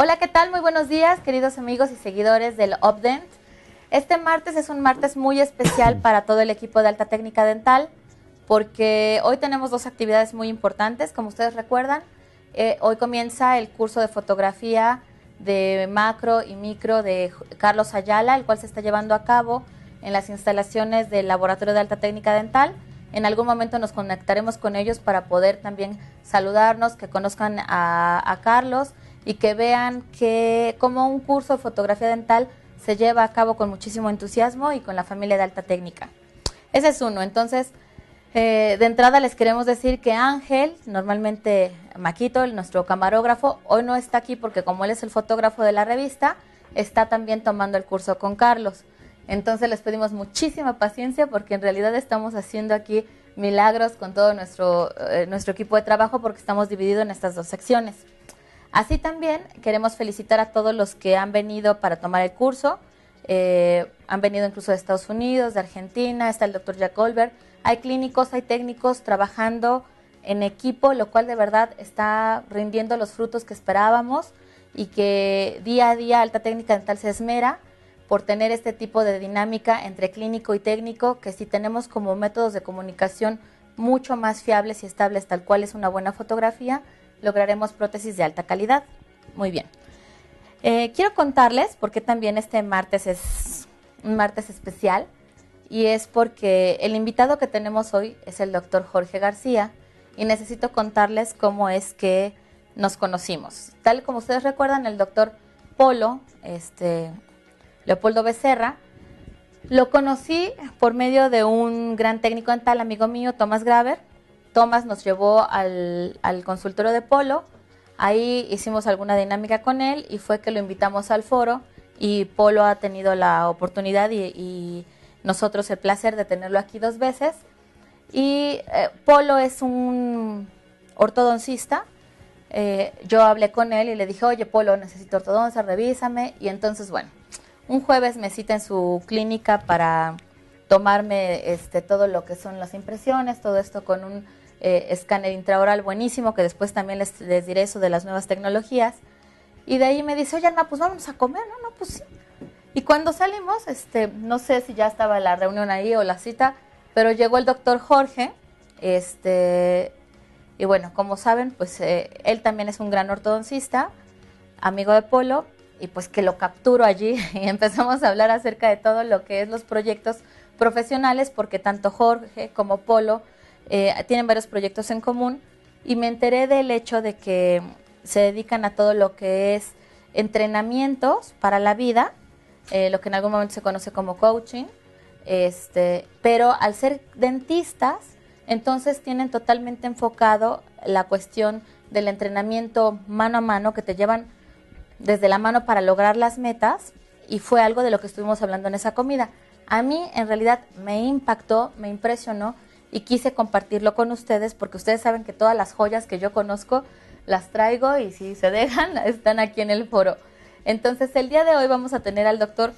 Hola, ¿qué tal? Muy buenos días, queridos amigos y seguidores del Updent. Este martes es un martes muy especial para todo el equipo de Alta Técnica Dental, porque hoy tenemos dos actividades muy importantes. Como ustedes recuerdan, eh, hoy comienza el curso de fotografía de macro y micro de Carlos Ayala, el cual se está llevando a cabo en las instalaciones del Laboratorio de Alta Técnica Dental. En algún momento nos conectaremos con ellos para poder también saludarnos, que conozcan a, Carlos y que vean que como un curso de fotografía dental se lleva a cabo con muchísimo entusiasmo y con la familia de alta técnica. Ese es uno. Entonces, eh, de entrada les queremos decir que Ángel, normalmente Maquito, nuestro camarógrafo, hoy no está aquí porque como él es el fotógrafo de la revista, está también tomando el curso con Carlos. Entonces les pedimos muchísima paciencia porque en realidad estamos haciendo aquí milagros con todo nuestro, eh, equipo de trabajo porque estamos divididos en estas dos secciones. Así también queremos felicitar a todos los que han venido para tomar el curso. Eh, han venido incluso de Estados Unidos, de Argentina, está el doctor Jack Goldberg hay clínicos, hay técnicos trabajando en equipo, lo cual de verdad está rindiendo los frutos que esperábamos y que día a día Alta Técnica Dental se esmera por tener este tipo de dinámica entre clínico y técnico, que si tenemos como métodos de comunicación mucho más fiables y estables, tal cual es una buena fotografía, lograremos prótesis de alta calidad. Muy bien. Eh, quiero contarles, porque también este martes es un martes especial, y es porque el invitado que tenemos hoy es el doctor Jorge García y necesito contarles cómo es que nos conocimos. Tal como ustedes recuerdan, el doctor Polo, este, Leopoldo Becerra, lo conocí por medio de un gran técnico en tal, amigo mío, Tomás Graver. Tomás nos llevó al, al consultorio de Polo, ahí hicimos alguna dinámica con él y fue que lo invitamos al foro y Polo ha tenido la oportunidad y nosotros el placer de tenerlo aquí dos veces. Y eh, Polo es un ortodoncista. Eh, yo hablé con él y le dije, oye Polo, necesito ortodoncia, revísame. Y entonces, bueno, un jueves me cita en su clínica para tomarme este, todo lo que son las impresiones, todo esto con un eh, escáner intraoral buenísimo, que después también les, diré eso de las nuevas tecnologías. Y de ahí me dice, oye, no, pues vamos a comer. No, no, pues sí. Y cuando salimos, este, no sé si ya estaba la reunión ahí o la cita, pero llegó el doctor Jorge, este, y bueno, como saben, pues eh, él también es un gran ortodoncista, amigo de Polo, y pues que lo capturo allí y empezamos a hablar acerca de todo lo que es los proyectos profesionales, porque tanto Jorge como Polo eh, tienen varios proyectos en común, y me enteré del hecho de que se dedican a todo lo que es entrenamientos para la vida, eh, lo que en algún momento se conoce como coaching, este, pero al ser dentistas, entonces tienen totalmente enfocado la cuestión del entrenamiento mano a mano que te llevan desde la mano para lograr las metas y fue algo de lo que estuvimos hablando en esa comida. A mí en realidad me impactó, me impresionó y quise compartirlo con ustedes porque ustedes saben que todas las joyas que yo conozco las traigo y si se dejan están aquí en el foro. Entonces, el día de hoy vamos a tener al doctor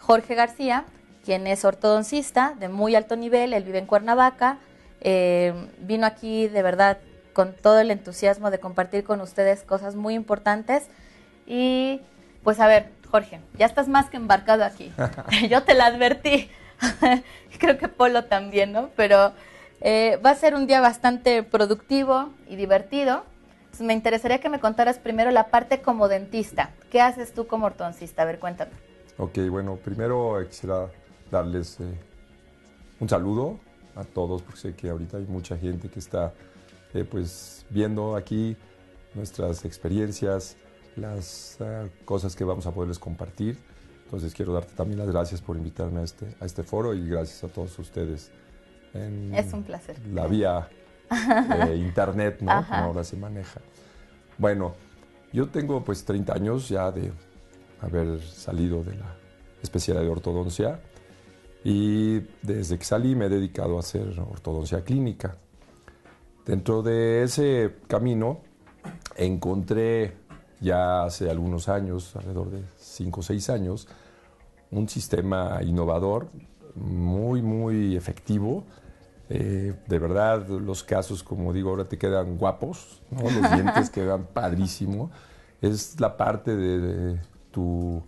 Jorge García, quien es ortodoncista de muy alto nivel, él vive en Cuernavaca, eh, vino aquí de verdad con todo el entusiasmo de compartir con ustedes cosas muy importantes. Y pues a ver, Jorge, ya estás más que embarcado aquí. Yo te la advertí. Creo que Polo también, ¿no? Pero eh, va a ser un día bastante productivo y divertido me interesaría que me contaras primero la parte como dentista. ¿Qué haces tú como ortodoncista? A ver, cuéntame. Ok, bueno, primero eh, quisiera darles eh, un saludo a todos, porque sé que ahorita hay mucha gente que está eh, pues viendo aquí nuestras experiencias, las ah, cosas que vamos a poderles compartir. Entonces quiero darte también las gracias por invitarme a este, a este foro y gracias a todos ustedes. En es un placer. La vía internet, ¿no? ahora se maneja. Bueno, yo tengo pues 30 años ya de haber salido de la especialidad de ortodoncia y desde que salí me he dedicado a hacer ortodoncia clínica. Dentro de ese camino encontré ya hace algunos años, alrededor de 5 o 6 años, un sistema innovador, muy, muy efectivo, eh, de verdad, los casos, como digo, ahora te quedan guapos, los dientes quedan padrísimo. Es la parte de, tu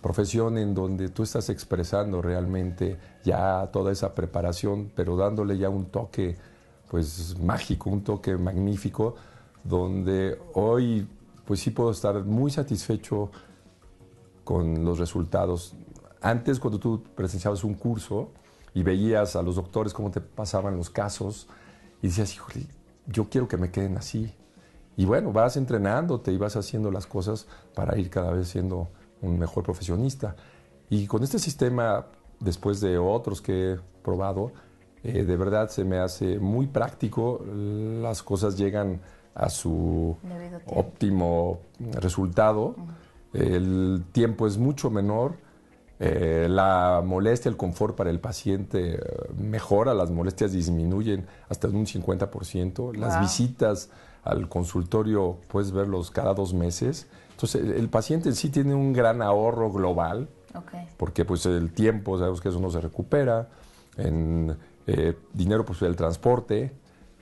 profesión en donde tú estás expresando realmente ya toda esa preparación, pero dándole ya un toque pues mágico, un toque magnífico, donde hoy pues sí puedo estar muy satisfecho con los resultados. Antes cuando tú presenciabas un curso, y veías a los doctores cómo te pasaban los casos y decías, híjole, yo quiero que me queden así. Y bueno, vas entrenándote y vas haciendo las cosas para ir cada vez siendo un mejor profesionista. Y con este sistema, después de otros que he probado, eh, de verdad se me hace muy práctico, las cosas llegan a su óptimo resultado, el tiempo es mucho menor eh, la molestia, el confort para el paciente eh, mejora, las molestias disminuyen hasta un 50%. Las visitas al consultorio puedes verlos cada dos meses. Entonces, el, paciente sí tiene un gran ahorro global, porque pues el tiempo, sabemos que eso no se recupera, en eh, dinero pues el transporte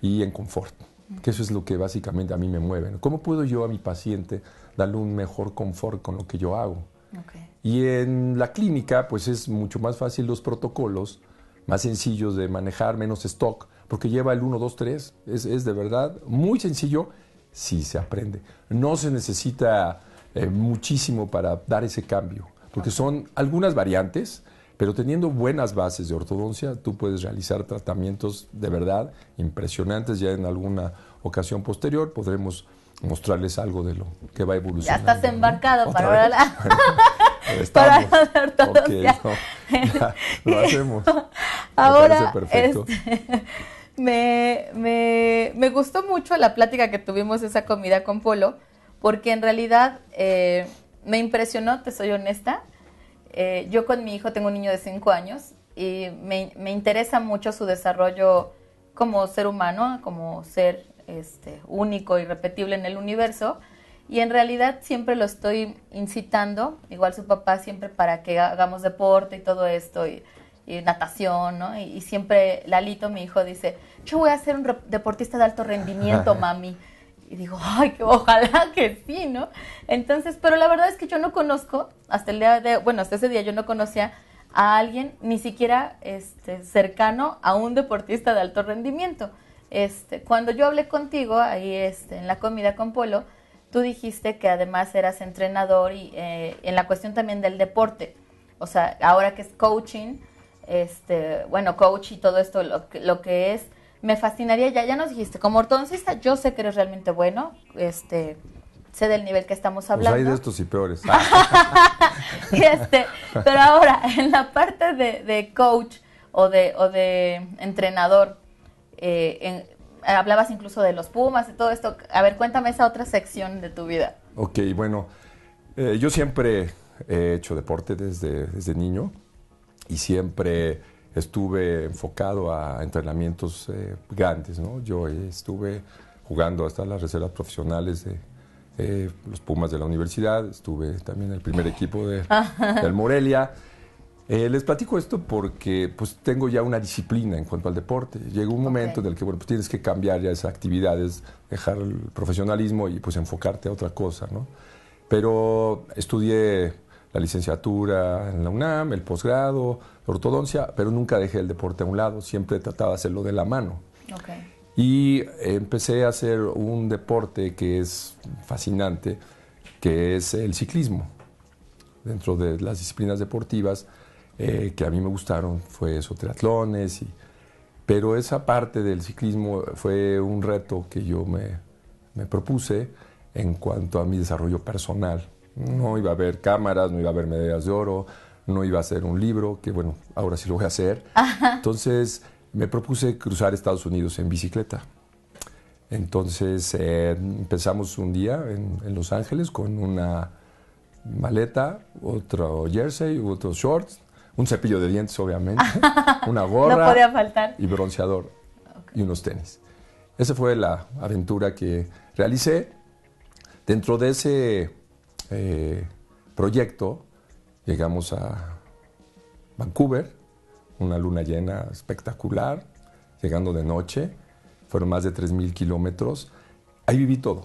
y en confort, que eso es lo que básicamente a mí me mueve. ¿Cómo puedo yo a mi paciente darle un mejor confort con lo que yo hago? Okay. Y en la clínica, pues es mucho más fácil los protocolos, más sencillos de manejar, menos stock, porque lleva el 1, 2, 3. Es, de verdad muy sencillo si se aprende. No se necesita eh, muchísimo para dar ese cambio, porque son algunas variantes, pero teniendo buenas bases de ortodoncia, tú puedes realizar tratamientos de verdad impresionantes. Ya en alguna ocasión posterior podremos mostrarles algo de lo que va evolucionando. Ya estás embarcado para ahora. para hacer todo. lo hacemos. Ahora, este, me, me, gustó mucho la plática que tuvimos esa comida con Polo, porque en realidad eh, me impresionó, te soy honesta. Eh, yo con mi hijo tengo un niño de 5 años y me, me, interesa mucho su desarrollo como ser humano, como ser este, único y repetible en el universo. Y en realidad siempre lo estoy incitando, igual su papá siempre para que hagamos deporte y todo esto, y, natación, ¿no? Y, siempre Lalito, mi hijo, dice, yo voy a ser un deportista de alto rendimiento, mami. Y digo, ay, que ojalá que sí, ¿no? Entonces, pero la verdad es que yo no conozco, hasta el día de, bueno, hasta ese día yo no conocía a alguien ni siquiera este, cercano a un deportista de alto rendimiento. Este, cuando yo hablé contigo ahí este, en la comida con Polo, Tú dijiste que además eras entrenador y eh, en la cuestión también del deporte, o sea, ahora que es coaching, este, bueno, coach y todo esto, lo, lo que es, me fascinaría, ya, ya nos dijiste, como ortodoncista yo sé que eres realmente bueno, este, sé del nivel que estamos hablando. Pues hay de estos y peores. este, pero ahora, en la parte de, coach o de, o de entrenador, eh, en, hablabas incluso de los Pumas y todo esto. A ver, cuéntame esa otra sección de tu vida. Ok, bueno, eh, yo siempre he hecho deporte desde, desde niño y siempre estuve enfocado a entrenamientos gigantes, eh, grandes, ¿no? Yo estuve jugando hasta las reservas profesionales de los Pumas de la universidad, estuve también en el primer equipo de, del Morelia. Eh, les platico esto porque pues tengo ya una disciplina en cuanto al deporte. Llegó un momento en el que bueno, pues tienes que cambiar ya esas actividades, dejar el profesionalismo y pues enfocarte a otra cosa, ¿no? Pero estudié la licenciatura en la UNAM, el posgrado, ortodoncia, pero nunca dejé el deporte a un lado, siempre trataba de hacerlo de la mano. Y empecé a hacer un deporte que es fascinante, que es el ciclismo. Dentro de las disciplinas deportivas, eh, que a mí me gustaron fue eso, triatlones. Y, pero esa parte del ciclismo fue un reto que yo me, me propuse en cuanto a mi desarrollo personal. No iba a haber cámaras, no iba a haber medallas de oro, no iba a ser un libro, que bueno, ahora sí lo voy a hacer. Entonces me propuse cruzar Estados Unidos en bicicleta. Entonces eh, empezamos un día en, en, Los Ángeles con una maleta, otro jersey, otros shorts un cepillo de dientes, obviamente. una gorra. faltar. Y bronceador. Y unos tenis. Esa fue la aventura que realicé. Dentro de ese eh, proyecto llegamos a Vancouver, una luna llena espectacular, llegando de noche, fueron más de 3.000 kilómetros. Ahí viví todo,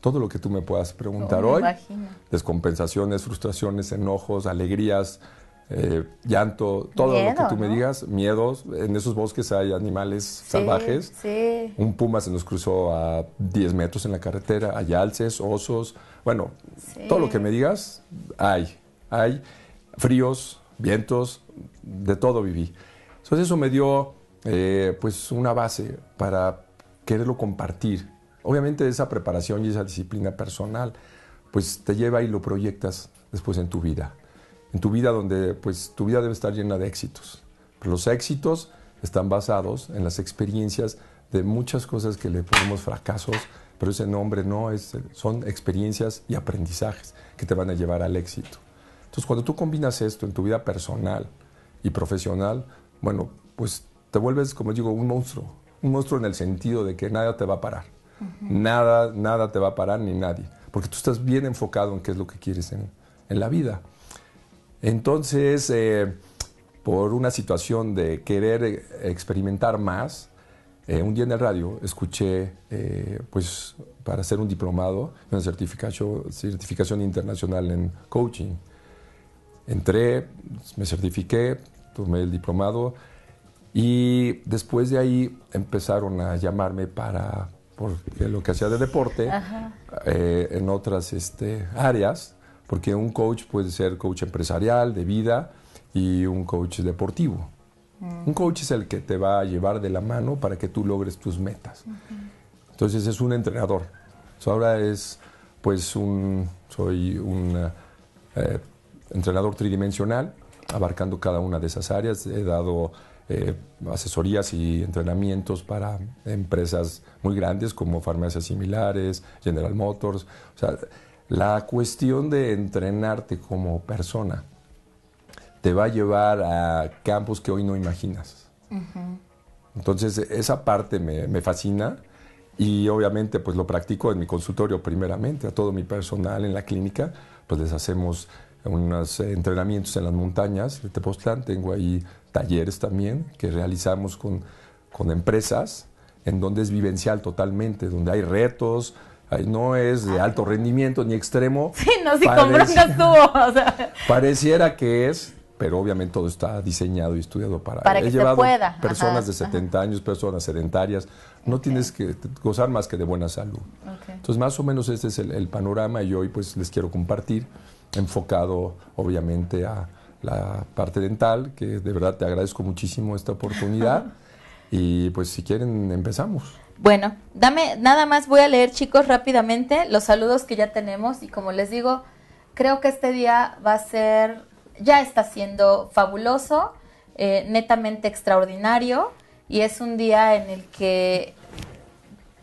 todo lo que tú me puedas preguntar oh, hoy, descompensaciones, frustraciones, enojos, alegrías, eh, llanto, todo lo que tú me digas, miedos. En esos bosques hay animales salvajes. Un puma se nos cruzó a 10 metros en la carretera, hay alces, osos. Bueno, todo lo que me digas, hay. Hay fríos, vientos, de todo viví. Entonces eso me dio eh, pues una base para quererlo compartir. Obviamente esa preparación y esa disciplina personal pues te lleva y lo proyectas después en tu vida en tu vida donde pues tu vida debe estar llena de éxitos. Pero los éxitos están basados en las experiencias de muchas cosas que le ponemos fracasos, pero ese nombre no es, son experiencias y aprendizajes que te van a llevar al éxito. Entonces, cuando tú combinas esto en tu vida personal y profesional, bueno, pues te vuelves, como digo, un monstruo. Un monstruo en el sentido de que nada te va a parar. Nada, nada te va a parar ni nadie. Porque tú estás bien enfocado en qué es lo que quieres en, en la vida. Entonces, eh, por una situación de querer eh, experimentar más, eh, un día en el radio escuché, pues, para hacer un diplomado, una certificación, internacional en coaching. Entré, me certifiqué, tomé el diplomado y después de ahí empezaron a llamarme para lo que hacía de deporte en otras este, áreas porque un coach puede ser coach empresarial, de vida y un coach deportivo. Mm. Un coach es el que te va a llevar de la mano para que tú logres tus metas. Entonces es un entrenador. ahora es pues un, soy un eh, entrenador tridimensional abarcando cada una de esas áreas. He dado eh, asesorías y entrenamientos para empresas muy grandes como farmacias similares, General Motors. O sea, la cuestión de entrenarte como persona te va a llevar a campos que hoy no imaginas. Entonces, esa parte me, fascina y obviamente pues lo practico en mi consultorio primeramente, a todo mi personal en la clínica, pues les hacemos unos entrenamientos en las montañas de Tepoztlán, tengo ahí talleres también que realizamos con empresas en donde es vivencial totalmente, donde hay retos, no es de ah. alto rendimiento ni extremo. Sí, no, si con broncas tuvo. Pareciera que es, pero obviamente todo está diseñado y estudiado para, para que pueda. Personas de 70 años, personas sedentarias, no tienes que gozar más que de buena salud. Okay. Entonces, más o menos este es el, el, panorama y hoy pues les quiero compartir, enfocado obviamente a la parte dental, que de verdad te agradezco muchísimo esta oportunidad. y pues si quieren empezamos. Bueno, dame, nada más voy a leer, chicos, rápidamente los saludos que ya tenemos. Y como les digo, creo que este día va a ser, ya está siendo fabuloso, eh, netamente extraordinario. Y es un día en el que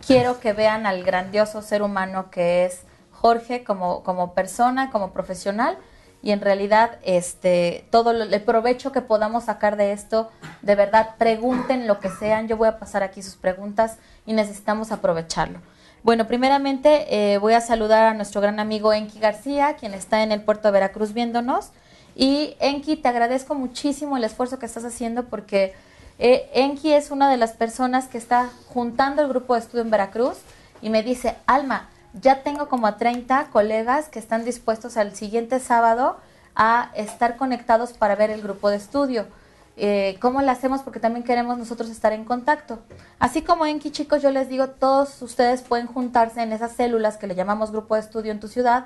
quiero que vean al grandioso ser humano que es Jorge como, como persona, como profesional y en realidad este todo el provecho que podamos sacar de esto, de verdad pregunten lo que sean, yo voy a pasar aquí sus preguntas y necesitamos aprovecharlo. Bueno, primeramente eh, voy a saludar a nuestro gran amigo Enki García, quien está en el puerto de Veracruz viéndonos. Y Enki, te agradezco muchísimo el esfuerzo que estás haciendo porque eh, Enki es una de las personas que está juntando el grupo de estudio en Veracruz y me dice, Alma, ya tengo como a 30 colegas que están dispuestos al siguiente sábado a estar conectados para ver el grupo de estudio. Eh, ¿Cómo lo hacemos? Porque también queremos nosotros estar en contacto. Así como en chicos, yo les digo, todos ustedes pueden juntarse en esas células que le llamamos grupo de estudio en tu ciudad.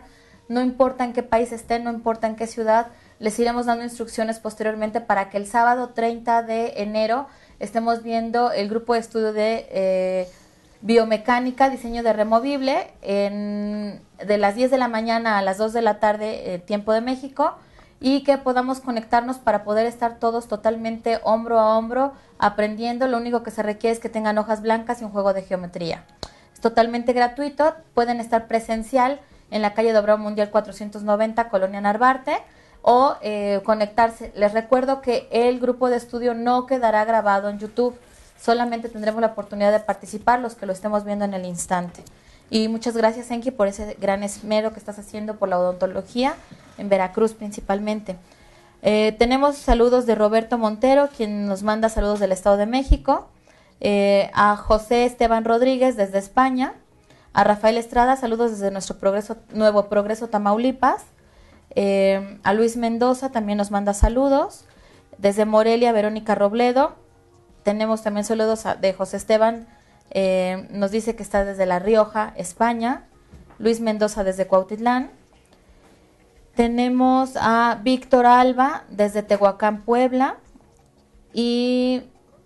No importa en qué país estén, no importa en qué ciudad, les iremos dando instrucciones posteriormente para que el sábado 30 de enero estemos viendo el grupo de estudio de... Eh, biomecánica, diseño de removible, de las 10 de la mañana a las 2 de la tarde, eh, tiempo de México, y que podamos conectarnos para poder estar todos totalmente hombro a hombro aprendiendo. Lo único que se requiere es que tengan hojas blancas y un juego de geometría. Es totalmente gratuito, pueden estar presencial en la calle Dobrado Mundial 490, Colonia Narvarte, o eh, conectarse. Les recuerdo que el grupo de estudio no quedará grabado en YouTube solamente tendremos la oportunidad de participar los que lo estemos viendo en el instante. Y muchas gracias, Enki, por ese gran esmero que estás haciendo por la odontología en Veracruz principalmente. Eh, tenemos saludos de Roberto Montero, quien nos manda saludos del Estado de México, eh, a José Esteban Rodríguez desde España, a Rafael Estrada, saludos desde nuestro nuevo Progreso Tamaulipas, eh, a Luis Mendoza también nos manda saludos, desde Morelia, Verónica Robledo, tenemos también saludos de José Esteban, eh, nos dice que está desde La Rioja, España. Luis Mendoza desde Cuautitlán. Tenemos a Víctor Alba desde Tehuacán, Puebla. Y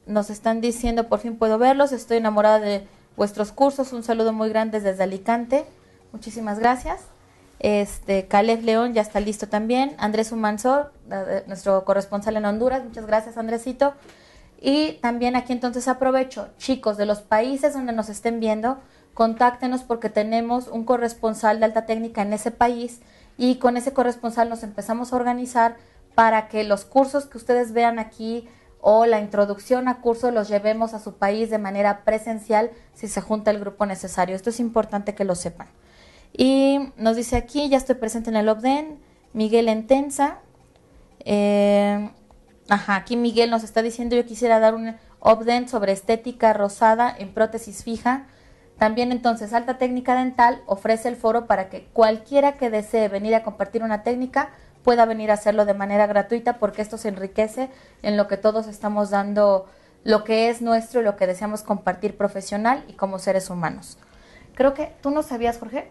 nos están diciendo, por fin puedo verlos, estoy enamorada de vuestros cursos. Un saludo muy grande desde Alicante. Muchísimas gracias. Este, Caleb León ya está listo también. Andrés Humansor, nuestro corresponsal en Honduras. Muchas gracias, Andresito. Y también aquí entonces aprovecho, chicos de los países donde nos estén viendo, contáctenos porque tenemos un corresponsal de alta técnica en ese país y con ese corresponsal nos empezamos a organizar para que los cursos que ustedes vean aquí o la introducción a cursos los llevemos a su país de manera presencial si se junta el grupo necesario. Esto es importante que lo sepan. Y nos dice aquí, ya estoy presente en el OBDEN, Miguel Entensa. Eh, Ajá, aquí Miguel nos está diciendo, yo quisiera dar un update sobre estética rosada en prótesis fija. También entonces, Alta Técnica Dental ofrece el foro para que cualquiera que desee venir a compartir una técnica pueda venir a hacerlo de manera gratuita porque esto se enriquece en lo que todos estamos dando lo que es nuestro y lo que deseamos compartir profesional y como seres humanos. Creo que tú no sabías, Jorge,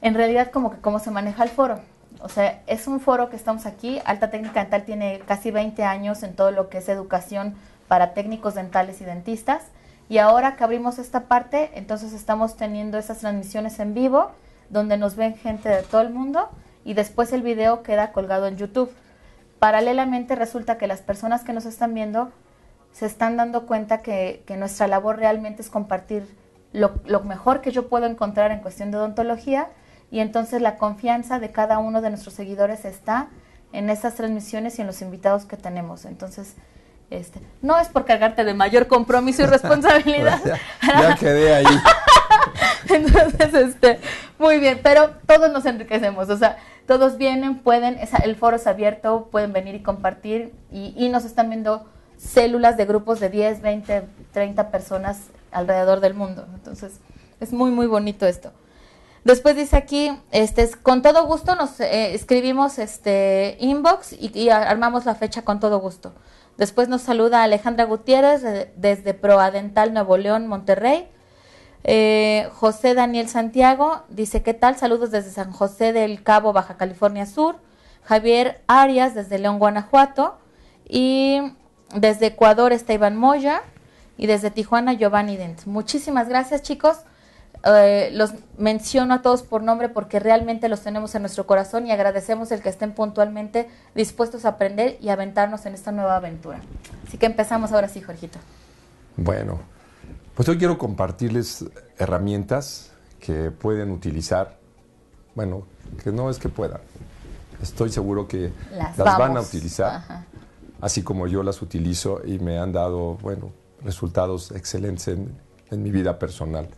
en realidad como que cómo se maneja el foro. O sea, es un foro que estamos aquí. Alta Técnica Dental tiene casi 20 años en todo lo que es educación para técnicos dentales y dentistas. Y ahora que abrimos esta parte, entonces estamos teniendo esas transmisiones en vivo, donde nos ven gente de todo el mundo y después el video queda colgado en YouTube. Paralelamente resulta que las personas que nos están viendo se están dando cuenta que, nuestra labor realmente es compartir lo mejor que yo puedo encontrar en cuestión de odontología y entonces la confianza de cada uno de nuestros seguidores está en esas transmisiones y en los invitados que tenemos. Entonces, este, no es por cargarte de mayor compromiso y responsabilidad. ya, quedé ahí. Entonces, este, muy bien, pero todos nos enriquecemos, o sea, todos vienen, pueden, el foro es abierto, pueden venir y compartir y, y nos están viendo células de grupos de 10, 20, 30 personas alrededor del mundo. Entonces, es muy, muy bonito esto. Después dice aquí, este, con todo gusto nos eh, escribimos este inbox y, armamos la fecha con todo gusto. Después nos saluda Alejandra Gutiérrez desde Proadental, Nuevo León, Monterrey. Eh, José Daniel Santiago dice, ¿qué tal? Saludos desde San José del Cabo, Baja California Sur. Javier Arias desde León, Guanajuato. Y desde Ecuador está Iván Moya. Y desde Tijuana, Giovanni Dent. Muchísimas gracias, chicos. Eh, los menciono a todos por nombre porque realmente los tenemos en nuestro corazón y agradecemos el que estén puntualmente dispuestos a aprender y aventarnos en esta nueva aventura. Así que empezamos ahora sí, Jorgito. Bueno, pues yo quiero compartirles herramientas que pueden utilizar. Bueno, que no es que puedan. Estoy seguro que las, van a utilizar, así como yo las utilizo y me han dado, bueno, resultados excelentes en mi vida personal.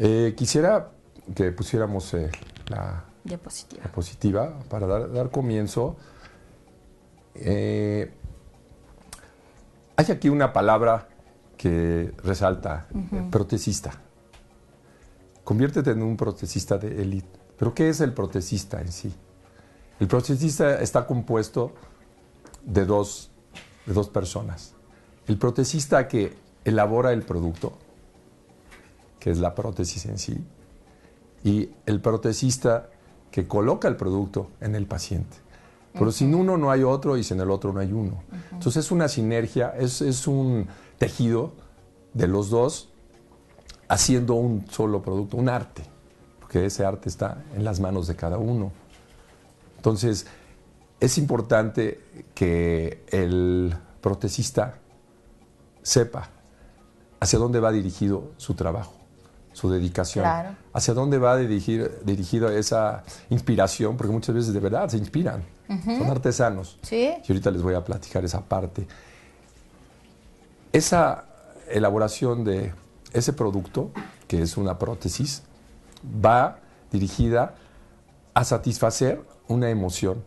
Eh, quisiera que pusiéramos eh, la diapositiva. para dar, comienzo. Eh, hay aquí una palabra que resalta, protecista. Conviértete en un protesista de élite. Pero ¿qué es el protesista en sí? El protecista está compuesto de dos, de dos personas. El protecista que elabora el producto, que es la prótesis en sí, y el protesista que coloca el producto en el paciente. Pero sin uno no hay otro y sin el otro no hay uno. Entonces es una sinergia, es, es, un tejido de los dos haciendo un solo producto, un arte, porque ese arte está en las manos de cada uno. Entonces es importante que el protecista sepa hacia dónde va dirigido su trabajo su dedicación. ¿Hacia dónde va dirigida esa inspiración? Porque muchas veces de verdad se inspiran, son artesanos. Y ahorita les voy a platicar esa parte. Esa elaboración de ese producto, que es una prótesis, va dirigida a satisfacer una emoción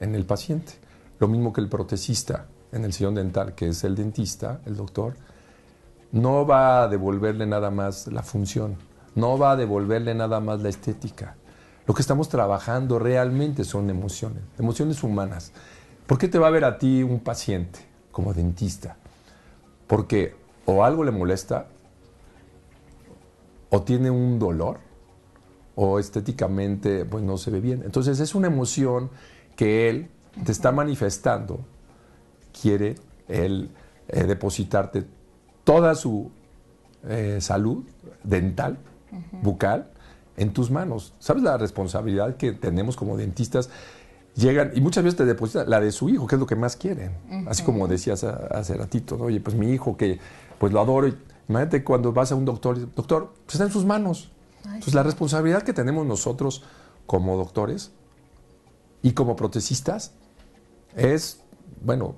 en el paciente. Lo mismo que el protesista en el sillón dental, que es el dentista, el doctor, no va a devolverle nada más la función, no va a devolverle nada más la estética. Lo que estamos trabajando realmente son emociones, emociones humanas. ¿Por qué te va a ver a ti un paciente como dentista? Porque o algo le molesta, o tiene un dolor, o estéticamente pues, no se ve bien. Entonces es una emoción que él te está manifestando, quiere él eh, depositarte toda su eh, salud dental, bucal, en tus manos. ¿Sabes la responsabilidad que tenemos como dentistas? Llegan y muchas veces te depositan la de su hijo, que es lo que más quieren. Así como decías hace ratito, ¿no? oye, pues mi hijo que pues lo adoro. imagínate cuando vas a un doctor, y, doctor, pues, está en sus manos. Entonces la responsabilidad que tenemos nosotros como doctores y como protecistas es, bueno,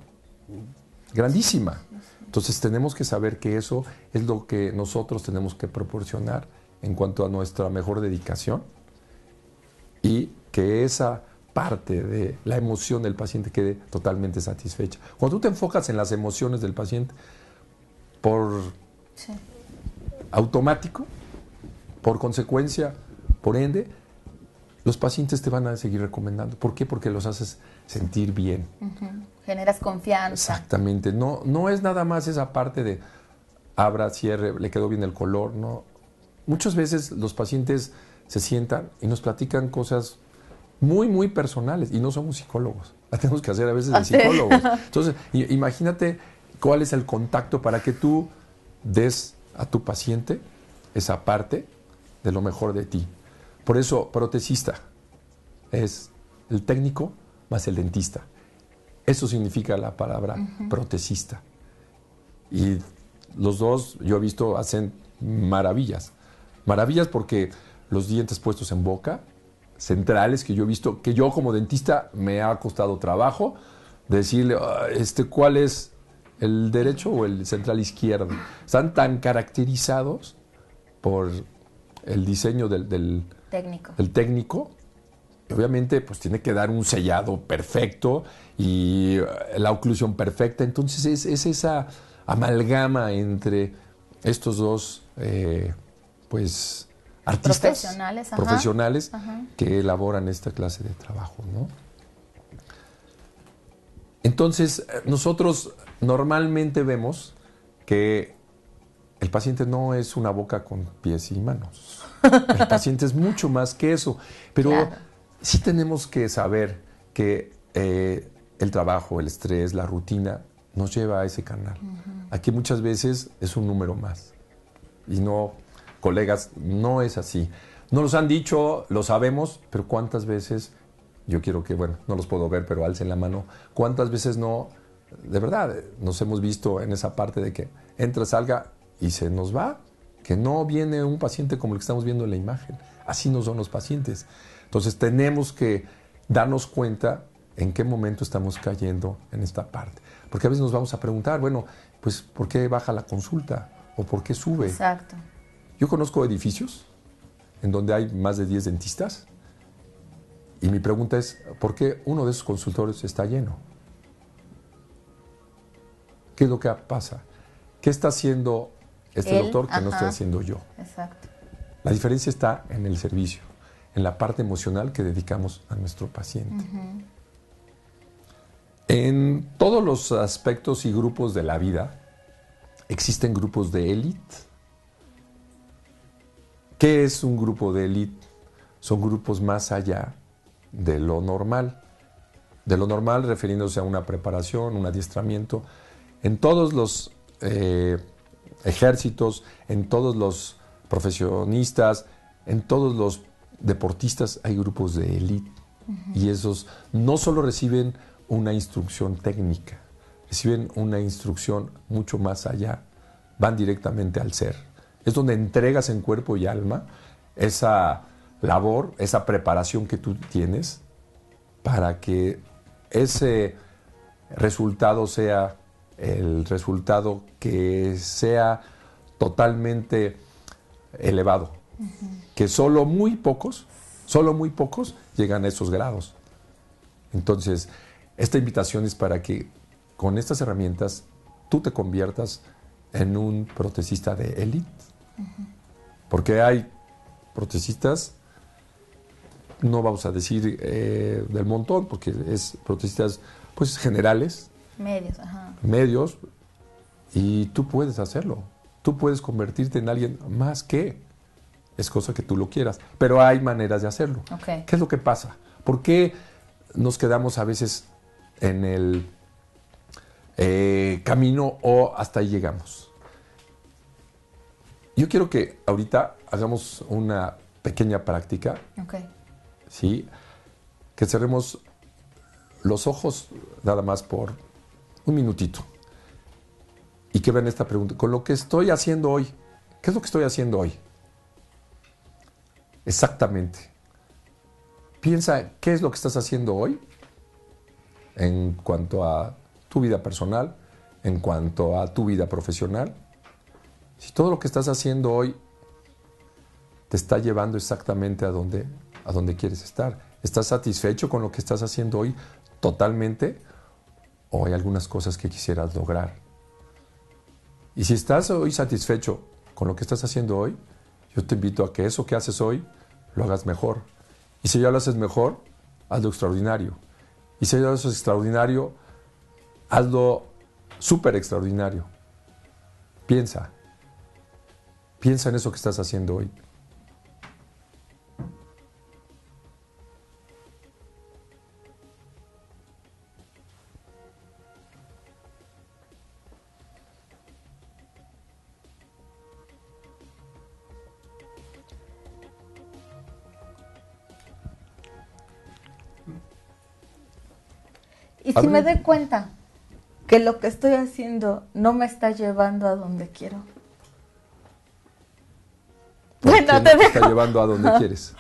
grandísima. Entonces tenemos que saber que eso es lo que nosotros tenemos que proporcionar en cuanto a nuestra mejor dedicación y que esa parte de la emoción del paciente quede totalmente satisfecha. Cuando tú te enfocas en las emociones del paciente por automático, por consecuencia, por ende, los pacientes te van a seguir recomendando. ¿Por qué? Porque los haces sentir bien generas confianza. Exactamente, no, no es nada más esa parte de abra, cierre, le quedó bien el color, no. Muchas veces los pacientes se sientan y nos platican cosas muy, muy personales y no somos psicólogos. La tenemos que hacer a veces de ah, psicólogos. Entonces, imagínate cuál es el contacto para que tú des a tu paciente esa parte de lo mejor de ti. Por eso, prótesista es el técnico más el dentista. Eso significa la palabra protecista. Y los dos, yo he visto, hacen maravillas. Maravillas porque los dientes puestos en boca, centrales que yo he visto, que yo como dentista me ha costado trabajo decirle, ah, este, ¿cuál es el derecho o el central izquierdo? Están tan caracterizados por el diseño del, técnico. Del técnico obviamente pues tiene que dar un sellado perfecto y eh, la oclusión perfecta. Entonces es, esa amalgama entre estos dos eh, pues artistas profesionales, que elaboran esta clase de trabajo. ¿no? Entonces eh, nosotros normalmente vemos que el paciente no es una boca con pies y manos. El paciente es mucho más que eso. Pero sí tenemos que saber que eh, el trabajo, el estrés, la rutina nos lleva a ese canal. Aquí muchas veces es un número más. Y no, colegas, no es así. No los han dicho, lo sabemos, pero ¿cuántas veces? Yo quiero que, bueno, no los puedo ver, pero alcen la mano. ¿Cuántas veces no? De verdad, nos hemos visto en esa parte de que entra, salga y se nos va. Que no viene un paciente como el que estamos viendo en la imagen. Así no son los pacientes. Entonces tenemos que darnos cuenta en qué momento estamos cayendo en esta parte. Porque a veces nos vamos a preguntar, bueno, pues ¿por qué baja la consulta? ¿O por qué sube? Exacto. Yo conozco edificios en donde hay más de 10 dentistas y mi pregunta es, ¿por qué uno de esos consultores está lleno? ¿Qué es lo que pasa? ¿Qué está haciendo este doctor que no estoy haciendo yo? Exacto. La diferencia está en el servicio en la parte emocional que dedicamos a nuestro paciente. En todos los aspectos y grupos de la vida existen grupos de élite. ¿Qué es un grupo de élite? Son grupos más allá de lo normal. De lo normal refiriéndose a una preparación, un adiestramiento. En todos los eh, ejércitos, en todos los profesionistas, en todos los deportistas, hay grupos de élite y esos no solo reciben una instrucción técnica, reciben una instrucción mucho más allá, van directamente al ser. Es donde entregas en cuerpo y alma esa labor, esa preparación que tú tienes para que ese resultado sea el resultado que sea totalmente elevado, que solo muy pocos, solo muy pocos llegan a esos grados. Entonces, esta invitación es para que con estas herramientas tú te conviertas en un protesista de élite. Porque hay protesistas, no vamos a decir eh, del montón, porque es protestas pues generales. Medios, ajá. Medios, y tú puedes hacerlo. Tú puedes convertirte en alguien más que es cosa que tú lo quieras, pero hay maneras de hacerlo. ¿Qué es lo que pasa? ¿Por qué nos quedamos a veces en el eh, camino o hasta ahí llegamos? Yo quiero que ahorita hagamos una pequeña práctica. ¿Sí? Que cerremos los ojos nada más por un minutito. Y que vean esta pregunta. Con lo que estoy haciendo hoy, ¿qué es lo que estoy haciendo hoy? Exactamente. Piensa qué es lo que estás haciendo hoy en cuanto a tu vida personal, en cuanto a tu vida profesional. Si todo lo que estás haciendo hoy te está llevando exactamente a donde, a donde quieres estar. ¿Estás satisfecho con lo que estás haciendo hoy totalmente? ¿O hay algunas cosas que quisieras lograr? Y si estás hoy satisfecho con lo que estás haciendo hoy, yo te invito a que eso que haces hoy lo hagas mejor. Y si ya lo haces mejor, hazlo extraordinario. Y si ya lo haces extraordinario, hazlo súper extraordinario. Piensa. Piensa en eso que estás haciendo hoy. Y si me doy cuenta que lo que estoy haciendo no me está llevando a donde quiero. ¿Por bueno, qué no te, está llevando a donde quieres?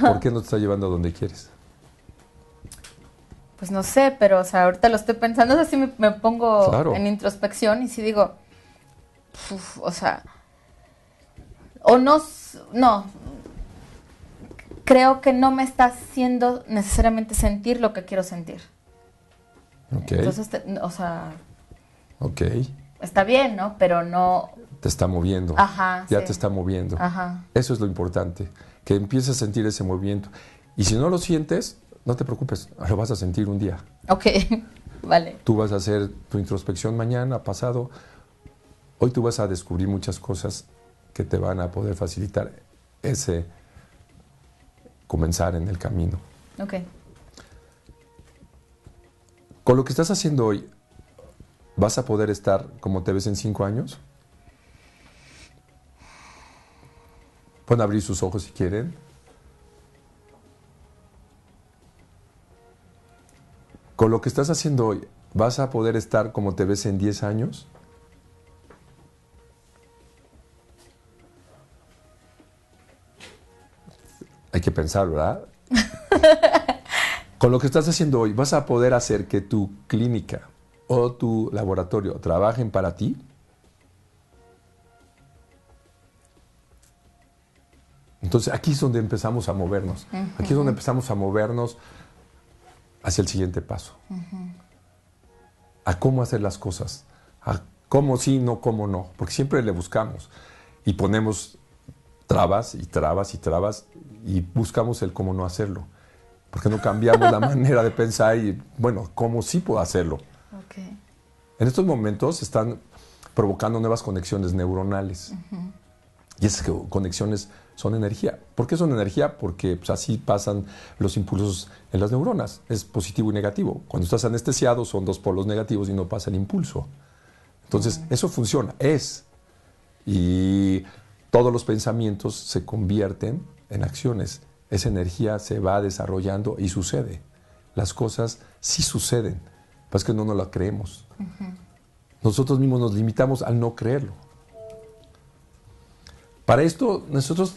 ¿Por qué no te está llevando a donde quieres? Pues no sé, pero o sea, ahorita lo estoy pensando, así me, pongo en introspección y si digo, o sea, o no, no, creo que no me está haciendo necesariamente sentir lo que quiero sentir. Okay. Entonces, o sea... Ok. Está bien, ¿no? Pero no... Te está moviendo. Ajá. Ya te está moviendo. Ajá. Eso es lo importante, que empieces a sentir ese movimiento. Y si no lo sientes, no te preocupes, lo vas a sentir un día. Ok, vale. Tú vas a hacer tu introspección mañana, pasado. Hoy tú vas a descubrir muchas cosas que te van a poder facilitar ese comenzar en el camino. Okay. Con lo que estás haciendo hoy, ¿vas a poder estar como te ves en cinco años? Pueden abrir sus ojos si quieren. Con lo que estás haciendo hoy, ¿vas a poder estar como te ves en diez años? Hay que pensar, ¿verdad? Con lo que estás haciendo hoy, ¿vas a poder hacer que tu clínica o tu laboratorio trabajen para ti? Entonces aquí es donde empezamos a movernos. Aquí es donde empezamos a movernos hacia el siguiente paso. A cómo hacer las cosas. A cómo sí, no, cómo no. Porque siempre le buscamos. Y ponemos trabas y trabas y trabas y buscamos el cómo no hacerlo. ¿Por qué no cambiamos la manera de pensar y, bueno, cómo sí puedo hacerlo? En estos momentos están provocando nuevas conexiones neuronales. Y esas conexiones son energía. ¿Por qué son energía? Porque pues, así pasan los impulsos en las neuronas. Es positivo y negativo. Cuando estás anestesiado son dos polos negativos y no pasa el impulso. Entonces, eso funciona, es. Y todos los pensamientos se convierten en acciones esa energía se va desarrollando y sucede. Las cosas sí suceden, pero es que no nos las creemos. Nosotros mismos nos limitamos al no creerlo. Para esto, nosotros,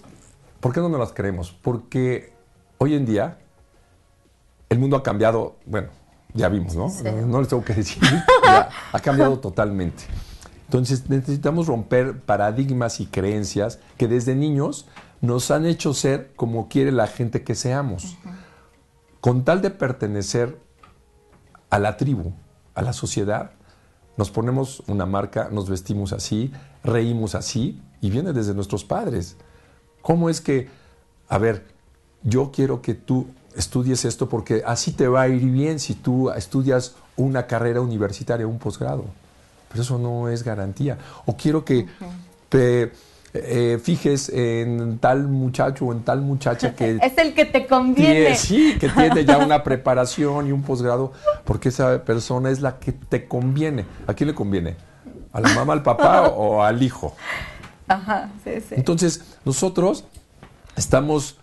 ¿por qué no nos las creemos? Porque hoy en día el mundo ha cambiado, bueno, ya vimos, ¿no? No, les tengo que decir, ha cambiado totalmente. Entonces necesitamos romper paradigmas y creencias que desde niños nos han hecho ser como quiere la gente que seamos. Con tal de pertenecer a la tribu, a la sociedad, nos ponemos una marca, nos vestimos así, reímos así, y viene desde nuestros padres. ¿Cómo es que, a ver, yo quiero que tú estudies esto porque así te va a ir bien si tú estudias una carrera universitaria, un posgrado? Pero eso no es garantía. O quiero que... te, eh, fijes en tal muchacho o en tal muchacha que... es el que te conviene. sí, que tiene ya una preparación y un posgrado, porque esa persona es la que te conviene. ¿A quién le conviene? ¿A la mamá, al papá o al hijo? Ajá, sí, sí. Entonces, nosotros estamos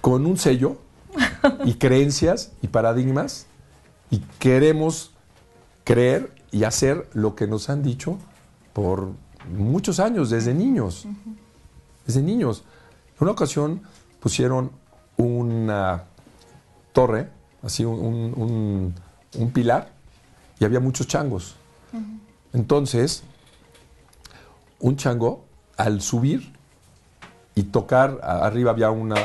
con un sello y creencias y paradigmas y queremos creer y hacer lo que nos han dicho por muchos años, desde niños. Desde niños. En una ocasión pusieron una torre, así un, pilar, y había muchos changos. Entonces, un chango, al subir y tocar, arriba había una,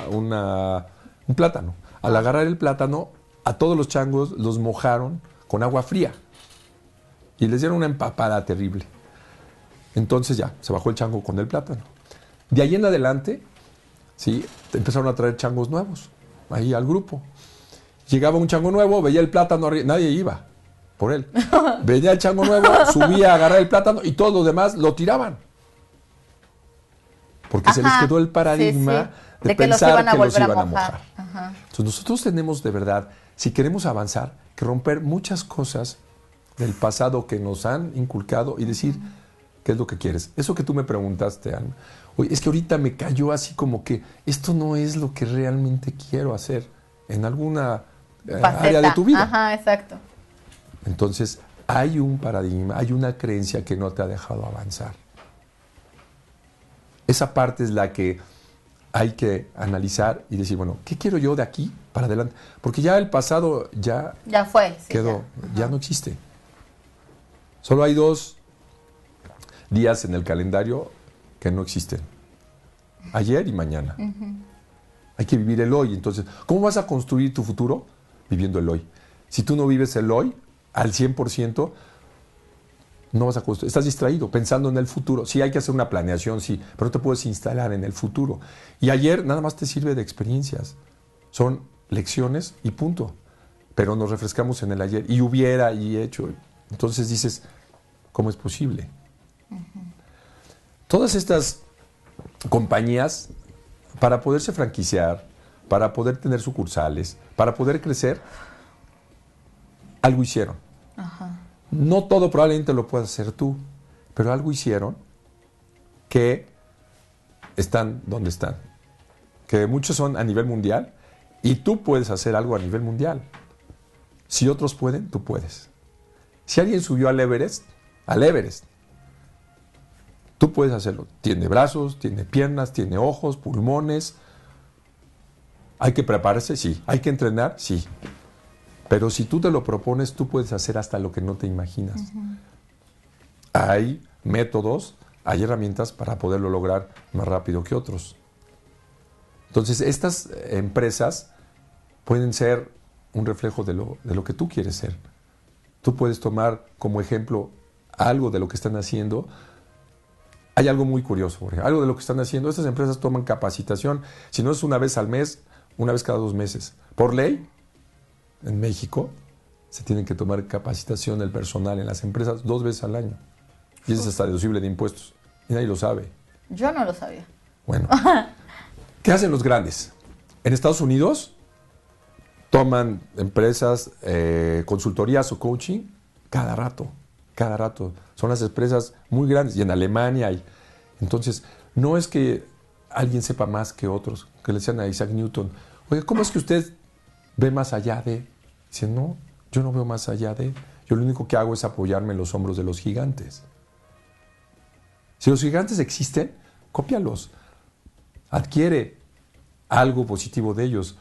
un plátano. Al agarrar el plátano, a todos los changos los mojaron con agua fría y les dieron una empapada terrible. Entonces ya, se bajó el chango con el plátano. De ahí en adelante, ¿sí? empezaron a traer changos nuevos ahí al grupo. Llegaba un chango nuevo, veía el plátano arriba, nadie iba por él. Veía el chango nuevo, subía a agarrar el plátano y todos los demás lo tiraban. Porque se les quedó el paradigma De, pensar que los iban a, mojar. Entonces nosotros tenemos de verdad, si queremos avanzar, que romper muchas cosas del pasado que nos han inculcado y decir, ¿Qué es lo que quieres? Eso que tú me preguntaste, Alma. Oye, es que ahorita me cayó así como que esto no es lo que realmente quiero hacer en alguna eh, área de tu vida. Ajá, exacto. Entonces, hay un paradigma, hay una creencia que no te ha dejado avanzar. Esa parte es la que hay que analizar y decir, bueno, ¿qué quiero yo de aquí para adelante? Porque ya el pasado ya, ya fue, quedó, ya no existe. Solo hay dos días en el calendario que no existen. Ayer y mañana. Hay que vivir el hoy. Entonces, ¿cómo vas a construir tu futuro? Viviendo el hoy. Si tú no vives el hoy al 100%, no vas a construir. Estás distraído, pensando en el futuro. Sí, hay que hacer una planeación, sí, pero te puedes instalar en el futuro. Y ayer nada más te sirve de experiencias. Son lecciones y punto. Pero nos refrescamos en el ayer. Y hubiera y hecho. Entonces dices, ¿cómo es posible? Todas estas compañías, para poderse franquiciar, para poder tener sucursales, para poder crecer, algo hicieron. No todo probablemente lo puedas hacer tú, pero algo hicieron que están donde están. Que muchos son a nivel mundial y tú puedes hacer algo a nivel mundial. Si otros pueden, tú puedes. Si alguien subió al Everest, al Everest, Tú puedes hacerlo. Tiene brazos, tiene piernas, tiene ojos, pulmones. ¿Hay que prepararse? Sí. ¿Hay que entrenar? Sí. Pero si tú te lo propones, tú puedes hacer hasta lo que no te imaginas. Hay métodos, hay herramientas para poderlo lograr más rápido que otros. Entonces, estas empresas pueden ser un reflejo de lo, de lo que tú quieres ser. Tú puedes tomar como ejemplo algo de lo que están haciendo hay algo muy curioso, Algo de lo que están haciendo. Estas empresas toman capacitación, si no es una vez al mes, una vez cada dos meses. Por ley, en México, se tienen que tomar capacitación del personal en las empresas dos veces al año. Y eso es hasta deducible de impuestos. Y nadie lo sabe. Yo no lo sabía. Bueno. ¿Qué hacen los grandes? En Estados Unidos toman empresas, eh, consultorías o coaching cada rato, cada rato. Son las empresas muy grandes y en Alemania hay. Entonces, no es que alguien sepa más que otros, que le decían a Isaac Newton, oye, ¿cómo es que usted ve más allá de? Dice, no, yo no veo más allá de. Yo lo único que hago es apoyarme en los hombros de los gigantes. Si los gigantes existen, cópialos. Adquiere algo positivo de ellos.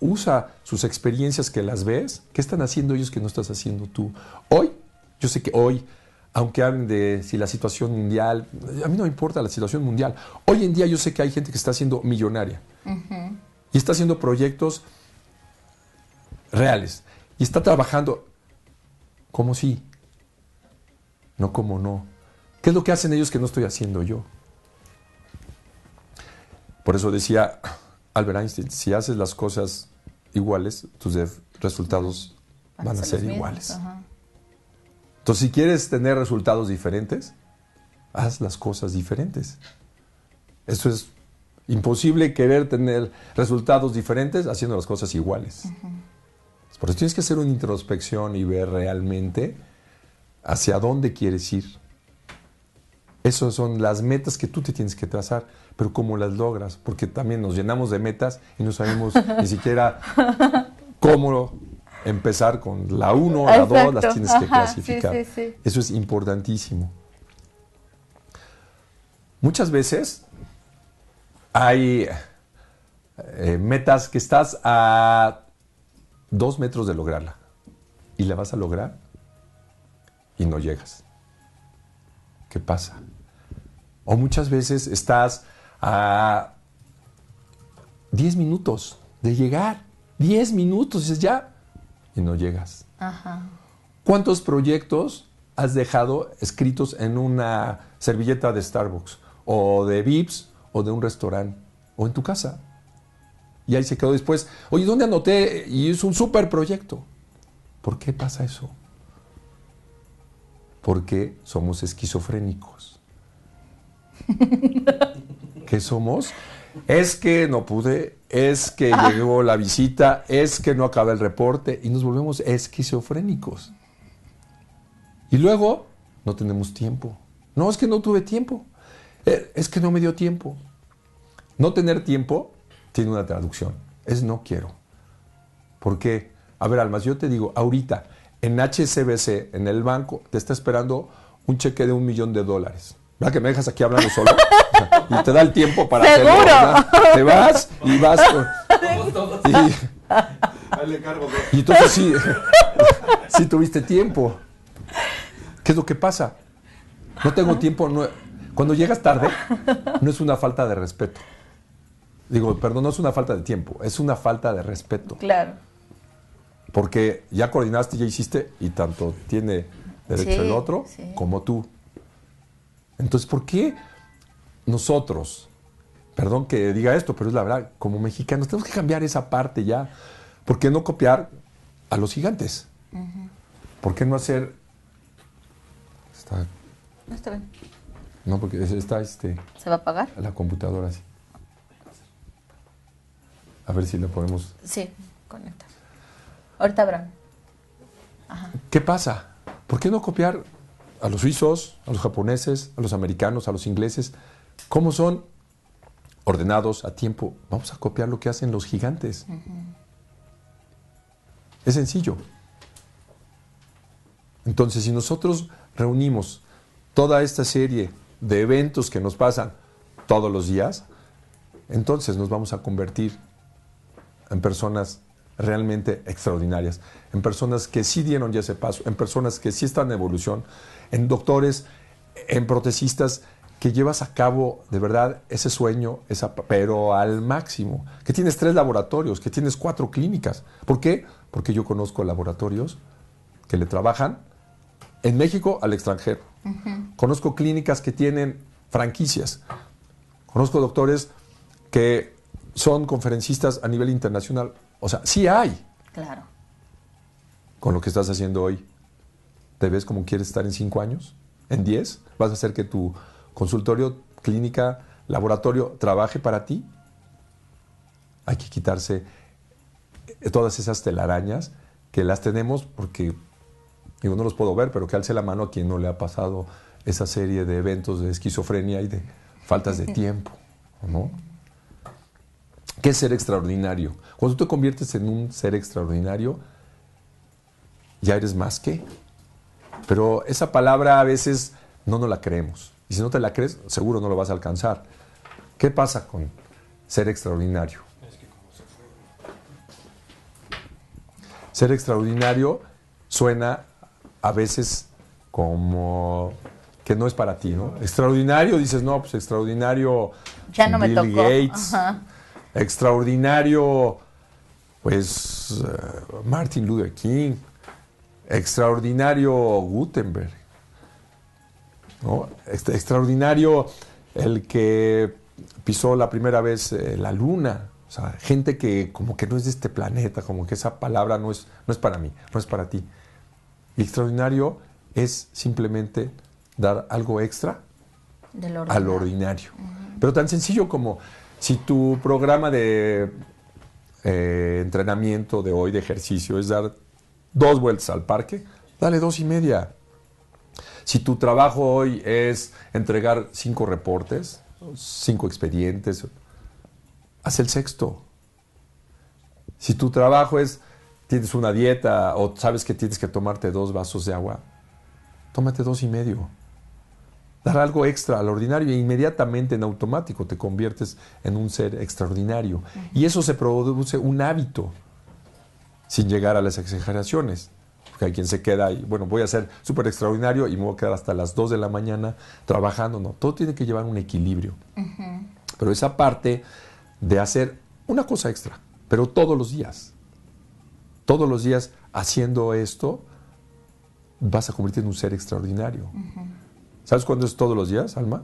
Usa sus experiencias que las ves. ¿Qué están haciendo ellos que no estás haciendo tú? Hoy, yo sé que hoy aunque hablen de si la situación mundial, a mí no me importa la situación mundial. Hoy en día yo sé que hay gente que está siendo millonaria y está haciendo proyectos reales y está trabajando como sí, no como no. ¿Qué es lo que hacen ellos que no estoy haciendo yo? Por eso decía Albert Einstein, si haces las cosas iguales, tus resultados van a ser iguales. Entonces, si quieres tener resultados diferentes, haz las cosas diferentes. Eso es imposible querer tener resultados diferentes haciendo las cosas iguales. Por eso tienes que hacer una introspección y ver realmente hacia dónde quieres ir. Esas son las metas que tú te tienes que trazar, pero cómo las logras, porque también nos llenamos de metas y no sabemos ni siquiera cómo empezar con la 1, la 2, las tienes que clasificar. Eso es importantísimo. Muchas veces hay eh, metas que estás a dos metros de lograrla y la vas a lograr y no llegas. ¿Qué pasa? O muchas veces estás a diez minutos de llegar, 10 minutos, dices ya, y no llegas. Ajá. ¿Cuántos proyectos has dejado escritos en una servilleta de Starbucks o de Vips o de un restaurante o en tu casa? Y ahí se quedó después. Oye, ¿dónde anoté? Y es un súper proyecto. ¿Por qué pasa eso? Porque somos esquizofrénicos. ¿Qué somos? es que no pude, es que ah. llegó la visita, es que no acaba el reporte y nos volvemos esquizofrénicos. Y luego no tenemos tiempo. No, es que no tuve tiempo. Eh, es que no me dio tiempo. No tener tiempo tiene una traducción. Es no quiero. ¿Por qué? A ver, Almas, yo te digo, ahorita en HCBC, en el banco, te está esperando un cheque de un millón de dólares. ¿Verdad que me dejas aquí hablando solo? y te da el tiempo para Seguro. Hacerlo, te vas y vas. Y, y entonces sí, sí tuviste tiempo. ¿Qué es lo que pasa? No tengo tiempo. cuando llegas tarde, no es una falta de respeto. Digo, perdón, no es una falta de tiempo, es una falta de respeto. Claro. Porque ya coordinaste, ya hiciste, y tanto tiene derecho el otro como tú. Entonces, ¿por qué nosotros, perdón que diga esto, pero es la verdad, como mexicanos tenemos que cambiar esa parte ya? ¿Por qué no copiar a los gigantes? ¿Por qué no hacer... No está bien. No, porque está este... ¿Se va a apagar? La computadora, sí. A ver si la podemos... Sí, conectar. Ahorita habrá. ¿Qué pasa? ¿Por qué no copiar a los suizos, a los japoneses, a los americanos, a los ingleses, cómo son ordenados a tiempo. Vamos a copiar lo que hacen los gigantes. Es sencillo. Entonces, si nosotros reunimos toda esta serie de eventos que nos pasan todos los días, entonces nos vamos a convertir en personas realmente extraordinarias, en personas que sí dieron ya ese paso, en personas que sí están en evolución, en doctores, en protecistas, que llevas a cabo de verdad ese sueño, esa, pero al máximo. Que tienes tres laboratorios, que tienes cuatro clínicas. ¿Por qué? Porque yo conozco laboratorios que le trabajan en México al extranjero. Conozco clínicas que tienen franquicias. Conozco doctores que son conferencistas a nivel internacional. O sea, sí hay. Claro. Con lo que estás haciendo hoy. ¿Te ves como quieres estar en cinco años? ¿En diez? ¿Vas a hacer que tu consultorio, clínica, laboratorio trabaje para ti? Hay que quitarse todas esas telarañas que las tenemos porque, digo, no los puedo ver, pero que alce la mano a quien no le ha pasado esa serie de eventos de esquizofrenia y de faltas de tiempo, ¿no? ¿Qué es ser extraordinario? Cuando tú te conviertes en un ser extraordinario, ya eres más que. Pero esa palabra a veces no nos la creemos. Y si no te la crees, seguro no lo vas a alcanzar. ¿Qué pasa con ser extraordinario? Ser extraordinario suena a veces como que no es para ti, ¿no? Extraordinario, dices, no, pues extraordinario Gates, extraordinario, pues eh, Martin Luther King, extraordinario Gutenberg, extraordinario el que pisó la primera vez eh, la luna. O sea, gente que como que no es de este planeta, como que esa palabra no es, no es para mí, no es para ti. extraordinario es simplemente dar algo extra al ordinario. Pero tan sencillo como si tu programa de eh, entrenamiento de hoy, de ejercicio, es dar dos vueltas al parque, dale dos y media. Si tu trabajo hoy es entregar cinco reportes, cinco expedientes, haz el sexto. Si tu trabajo es, tienes una dieta o sabes que tienes que tomarte dos vasos de agua, tómate dos y medio. Dar algo extra al ordinario e inmediatamente en automático te conviertes en un ser extraordinario. Y eso se produce un hábito sin llegar a las exageraciones. Porque hay quien se queda y, bueno, voy a ser súper extraordinario y me voy a quedar hasta las 2 de la mañana trabajando. No, todo tiene que llevar un equilibrio. Pero esa parte de hacer una cosa extra, pero todos los días. Todos los días haciendo esto, vas a convertirte en un ser extraordinario. ¿Sabes cuándo es todos los días, Alma?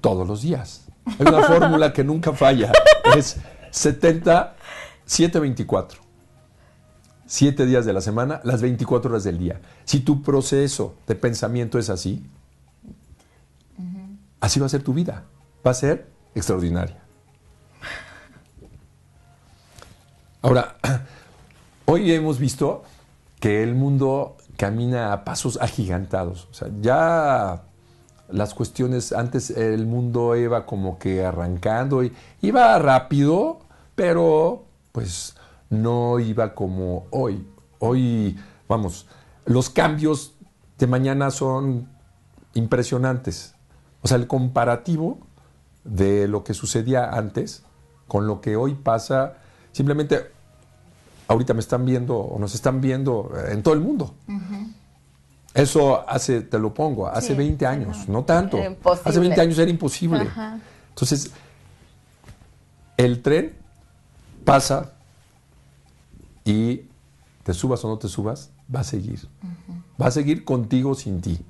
Todos los días. Es una fórmula que nunca falla. Es 70, siete días de la semana, las 24 horas del día. Si tu proceso de pensamiento es así, así va a ser tu vida. Va a ser extraordinaria. Ahora, hoy hemos visto que el mundo camina a pasos agigantados. O sea, ya las cuestiones, antes el mundo iba como que arrancando, y iba rápido, pero pues no iba como hoy. Hoy, vamos, los cambios de mañana son impresionantes. O sea, el comparativo de lo que sucedía antes con lo que hoy pasa, simplemente ahorita me están viendo o nos están viendo eh, en todo el mundo. Eso hace, te lo pongo, hace 20 años, no tanto. Eh, hace 20 años era imposible. Entonces, el tren pasa y te subas o no te subas, va a seguir. Va a seguir contigo o sin ti.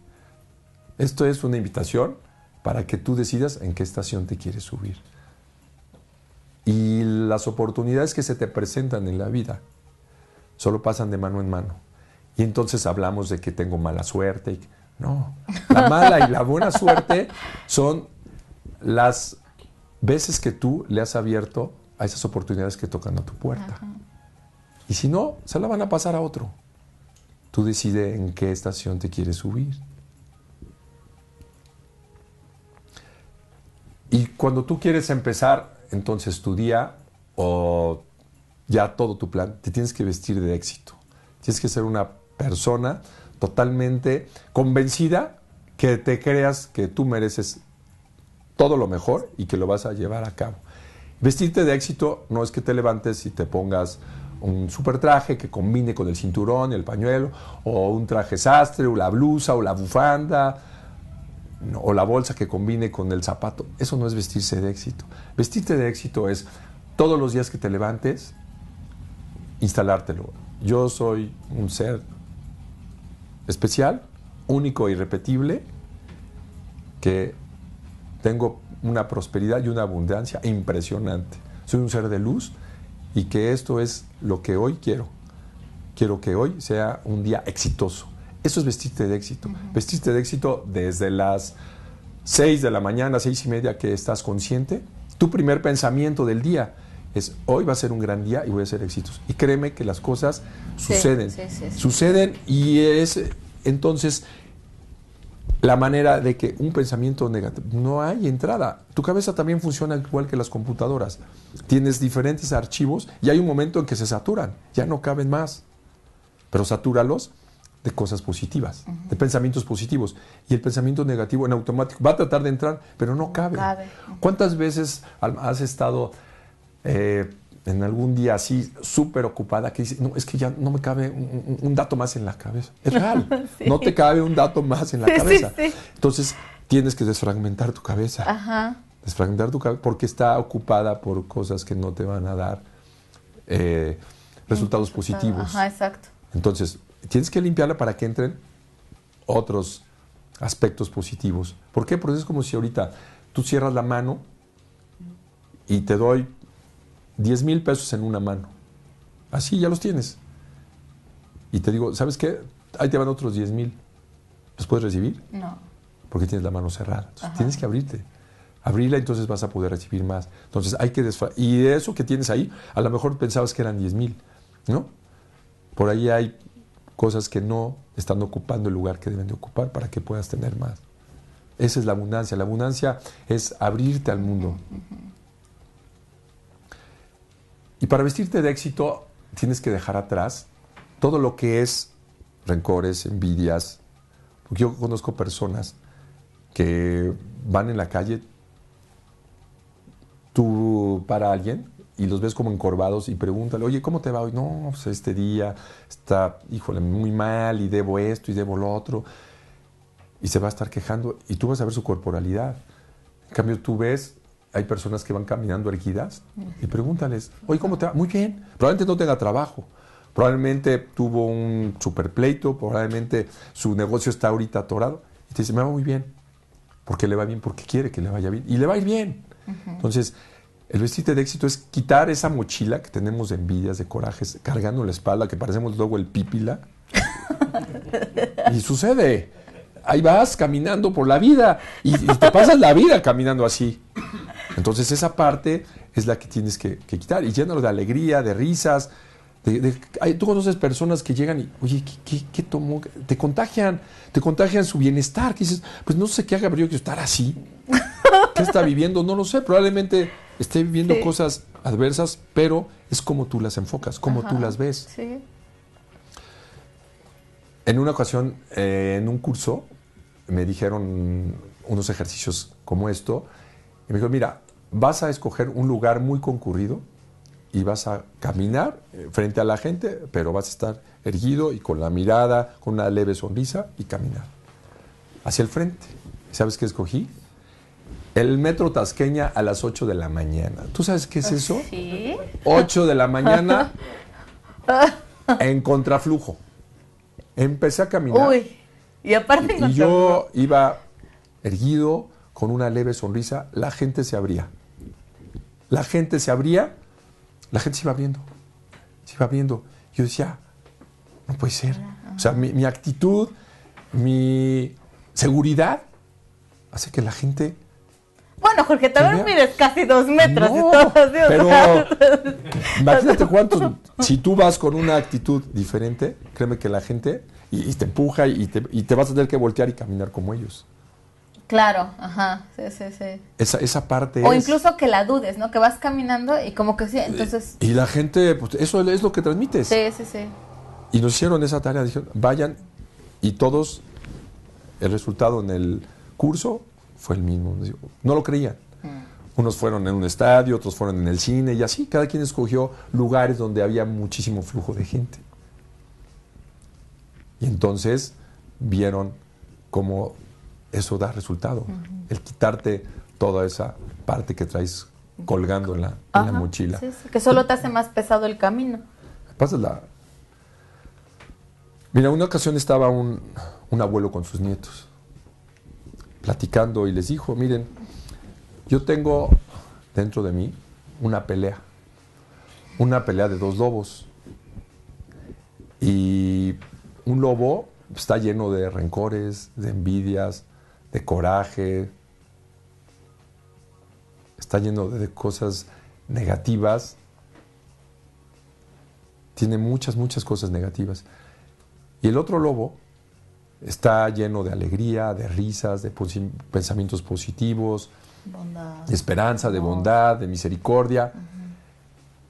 Esto es una invitación para que tú decidas en qué estación te quieres subir. Y las oportunidades que se te presentan en la vida solo pasan de mano en mano. Y entonces hablamos de que tengo mala suerte. Y no, la mala y la buena suerte son las veces que tú le has abierto a esas oportunidades que tocan a tu puerta. Y si no, se la van a pasar a otro. Tú decides en qué estación te quieres subir. Y cuando tú quieres empezar, entonces tu día o ya todo tu plan, te tienes que vestir de éxito. Tienes que ser una persona totalmente convencida que te creas que tú mereces todo lo mejor y que lo vas a llevar a cabo. Vestirte de éxito no es que te levantes y te pongas un super traje que combine con el cinturón el pañuelo, o un traje sastre, o la blusa, o la bufanda, o la bolsa que combine con el zapato. Eso no es vestirse de éxito. Vestirte de éxito es todos los días que te levantes, instalártelo. Yo soy un ser especial, único, e irrepetible, que tengo una prosperidad y una abundancia impresionante. Soy un ser de luz y que esto es lo que hoy quiero. Quiero que hoy sea un día exitoso. Eso es vestirte de éxito. Vestirte de éxito desde las 6 de la mañana, seis y media que estás consciente. Tu primer pensamiento del día es hoy va a ser un gran día y voy a ser exitoso. Y créeme que las cosas suceden. suceden y es entonces la manera de que un pensamiento negativo, no hay entrada. Tu cabeza también funciona igual que las computadoras. Tienes diferentes archivos y hay un momento en que se saturan, ya no caben más. Pero satúralos de cosas positivas, de pensamientos positivos. Y el pensamiento negativo en automático va a tratar de entrar, pero no cabe. ¿Cuántas veces has estado eh, en algún día así súper ocupada que dice, no, es que ya no me cabe un, dato más en la cabeza. Es real, no te cabe un dato más en la cabeza. Entonces tienes que desfragmentar tu cabeza. Ajá. Desfragmentar tu cabeza porque está ocupada por cosas que no te van a dar eh, mm, resultados positivos. Ajá, exacto. Entonces tienes que limpiarla para que entren otros aspectos positivos. ¿Por qué? Porque es como si ahorita tú cierras la mano y te doy 10 mil pesos en una mano. Así ya los tienes. Y te digo, ¿sabes qué? Ahí te van otros 10 mil. ¿Los puedes recibir? No. Porque tienes la mano cerrada. tienes que abrirte. Abrirla, y entonces vas a poder recibir más. Entonces hay que Y de eso que tienes ahí, a lo mejor pensabas que eran 10 mil, ¿no? Por ahí hay cosas que no están ocupando el lugar que deben de ocupar para que puedas tener más. Esa es la abundancia. La abundancia es abrirte al mundo. Y para vestirte de éxito tienes que dejar atrás todo lo que es rencores, envidias. Porque yo conozco personas que van en la calle, tú para alguien y los ves como encorvados y pregúntale, oye, ¿cómo te va hoy? No, pues, este día está, híjole, muy mal y debo esto y debo lo otro. Y se va a estar quejando y tú vas a ver su corporalidad. En cambio, tú ves hay personas que van caminando erguidas y pregúntales, oye, ¿cómo te va? Muy bien, probablemente no tenga trabajo, probablemente tuvo un superpleito, probablemente su negocio está ahorita atorado. Y te dice, me va muy bien, ¿Por qué le va bien, porque quiere que le vaya bien, y le va a ir bien. Entonces, el vestirte de éxito es quitar esa mochila que tenemos de envidias, de corajes, cargando la espalda, que parecemos luego el pípila. y sucede ahí vas caminando por la vida y, te pasas la vida caminando así. Entonces esa parte es la que tienes que, quitar y llenarlo de alegría, de risas. De, tú conoces personas que llegan y, oye, ¿qué, tomó? Te contagian, te contagian su bienestar. Que dices, pues no sé qué haga, pero yo quiero estar así. ¿Qué está viviendo? No lo sé. Probablemente esté viviendo cosas adversas, pero es como tú las enfocas, como tú las ves. En una ocasión, eh, en un curso, me dijeron unos ejercicios como esto, y me dijo, mira, vas a escoger un lugar muy concurrido y vas a caminar eh, frente a la gente, pero vas a estar erguido y con la mirada, con una leve sonrisa y caminar hacia el frente. ¿Sabes qué escogí? El metro Tasqueña a las 8 de la mañana. ¿Tú sabes qué es eso? Sí. 8 de la mañana en contraflujo. Empecé a caminar. Uy. Y aparte y yo iba erguido, con una leve sonrisa, la gente se abría. La gente se abría, la gente se iba viendo Se iba viendo Yo decía, no puede ser. O sea, mi, actitud, mi seguridad, hace que la gente bueno, Jorge, vez mides casi dos metros no, y todo Pero imagínate cuántos. Si tú vas con una actitud diferente, créeme que la gente y, te empuja y te, vas a tener que voltear y caminar como ellos. Claro, ajá, sí, sí, sí. Esa, esa parte O incluso que la dudes, ¿no? Que vas caminando y como que sí, entonces... Y la gente, pues eso es lo que transmites. Sí, sí, sí. Y nos hicieron esa tarea, dijeron, vayan y todos, el resultado en el curso fue el mismo. No lo creían. Mm. Unos fueron en un estadio, otros fueron en el cine y así, cada quien escogió lugares donde había muchísimo flujo de gente. Y entonces vieron cómo eso da resultado, el quitarte toda esa parte que traes colgando en la, mochila. que solo te hace más pesado el camino. Pásala. Mira, una ocasión estaba un, un abuelo con sus nietos platicando y les dijo, miren, yo tengo dentro de mí una pelea, una pelea de dos lobos. Y un lobo está lleno de rencores, de envidias, de coraje, está lleno de cosas negativas, tiene muchas, muchas cosas negativas. Y el otro lobo está lleno de alegría, de risas, de pensamientos positivos, de esperanza, de bondad, de misericordia.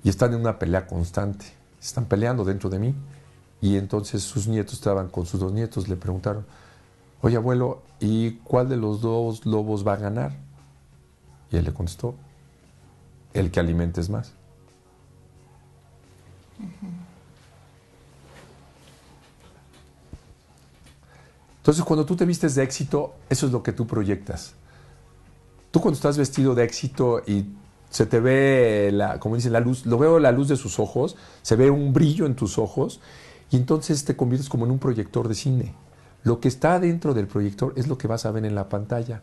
Y están en una pelea constante. Están peleando dentro de mí. Y entonces sus nietos estaban con sus dos nietos, le preguntaron, oye abuelo, ¿y cuál de los dos lobos va a ganar? Y él le contestó, el que alimentes más. Entonces, cuando tú te vistes de éxito, eso es lo que tú proyectas. Tú cuando estás vestido de éxito y se te ve, la, como dicen, la luz, lo veo la luz de sus ojos, se ve un brillo en tus ojos y entonces te conviertes como en un proyector de cine. Lo que está dentro del proyector es lo que vas a ver en la pantalla.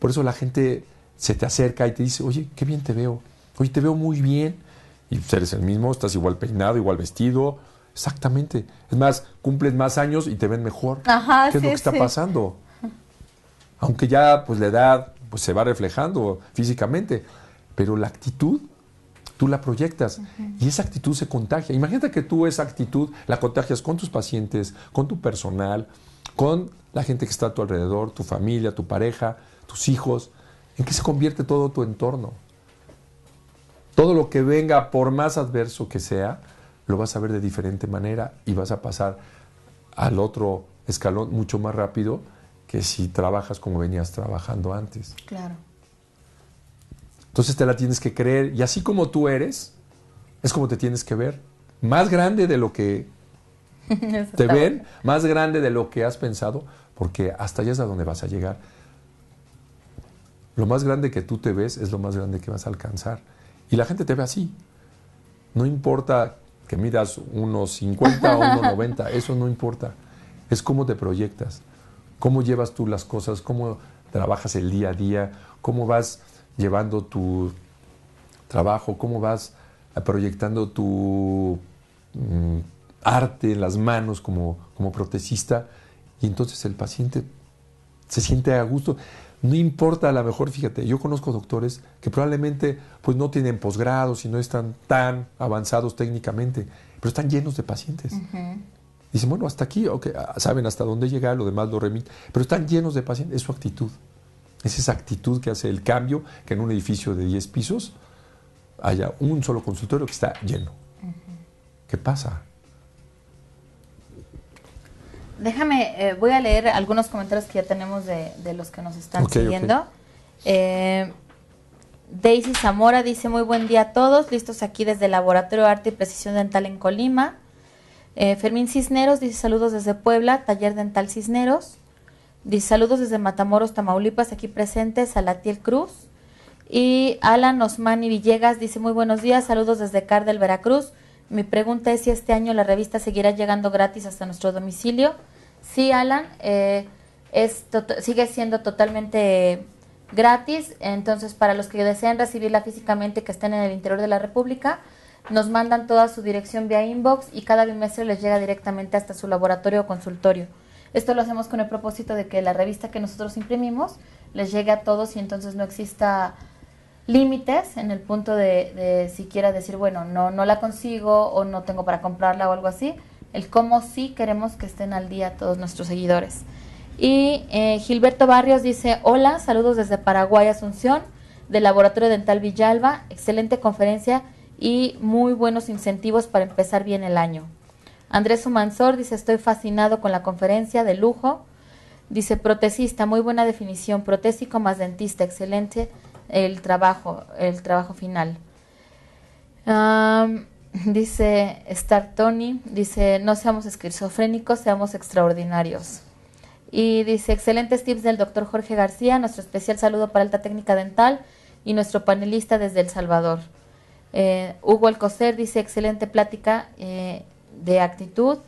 Por eso la gente se te acerca y te dice, oye, qué bien te veo. Oye, te veo muy bien. Y eres el mismo, estás igual peinado, igual vestido. Exactamente. Es más, cumples más años y te ven mejor. ¿Qué es lo que está pasando? Aunque ya pues la edad pues, se va reflejando físicamente, pero la actitud tú la proyectas y esa actitud se contagia. Imagínate que tú esa actitud la contagias con tus pacientes, con tu personal, con la gente que está a tu alrededor, tu familia, tu pareja, tus hijos. ¿En qué se convierte todo tu entorno? Todo lo que venga, por más adverso que sea, lo vas a ver de diferente manera y vas a pasar al otro escalón mucho más rápido que si trabajas como venías trabajando antes. Claro. Entonces te la tienes que creer y así como tú eres, es como te tienes que ver. Más grande de lo que te ven, más grande de lo que has pensado, porque hasta allá es a donde vas a llegar. Lo más grande que tú te ves es lo más grande que vas a alcanzar. Y la gente te ve así. No importa que midas unos 50 o unos 90, eso no importa. Es cómo te proyectas, cómo llevas tú las cosas, cómo trabajas el día a día, cómo vas llevando tu trabajo? ¿Cómo vas proyectando tu mm, arte en las manos como, como protesista? Y entonces el paciente se siente a gusto. No importa, a lo mejor, fíjate, yo conozco doctores que probablemente pues, no tienen posgrados y no están tan avanzados técnicamente, pero están llenos de pacientes. Dicen, bueno, hasta aquí, ah, saben hasta dónde llegar, lo demás lo remiten, pero están llenos de pacientes, es su actitud. Es esa actitud que hace el cambio que en un edificio de 10 pisos haya un solo consultorio que está lleno. ¿Qué pasa? Déjame, eh, voy a leer algunos comentarios que ya tenemos de, los que nos están siguiendo. Eh, Daisy Zamora dice muy buen día a todos, listos aquí desde el Laboratorio de Arte y Precisión Dental en Colima. Eh, Fermín Cisneros dice saludos desde Puebla, Taller Dental Cisneros. Dice saludos desde Matamoros, Tamaulipas, aquí presentes, Salatiel Cruz. Y Alan Osmani Villegas dice muy buenos días, saludos desde Cardel, Veracruz. Mi pregunta es si este año la revista seguirá llegando gratis hasta nuestro domicilio. Sí, Alan, eh, es sigue siendo totalmente gratis. Entonces, para los que deseen recibirla físicamente, que estén en el interior de la República, nos mandan toda su dirección vía inbox y cada bimestre les llega directamente hasta su laboratorio o consultorio. Esto lo hacemos con el propósito de que la revista que nosotros imprimimos les llegue a todos y entonces no exista límites en el punto de, siquiera decir, bueno, no, la consigo o no tengo para comprarla o algo así. El cómo sí queremos que estén al día todos nuestros seguidores. Y eh, Gilberto Barrios dice, hola, saludos desde Paraguay, Asunción, del Laboratorio Dental Villalba, excelente conferencia y muy buenos incentivos para empezar bien el año. Andrés Humansor dice, estoy fascinado con la conferencia de lujo. Dice, protesista, muy buena definición, protésico más dentista, excelente el trabajo, el trabajo final. dice Star Tony, dice, no seamos esquizofrénicos, seamos extraordinarios. Y dice, excelentes tips del doctor Jorge García, nuestro especial saludo para Alta Técnica Dental y nuestro panelista desde El Salvador. Eh, Hugo Alcocer dice, excelente plática. Eh, de actitud.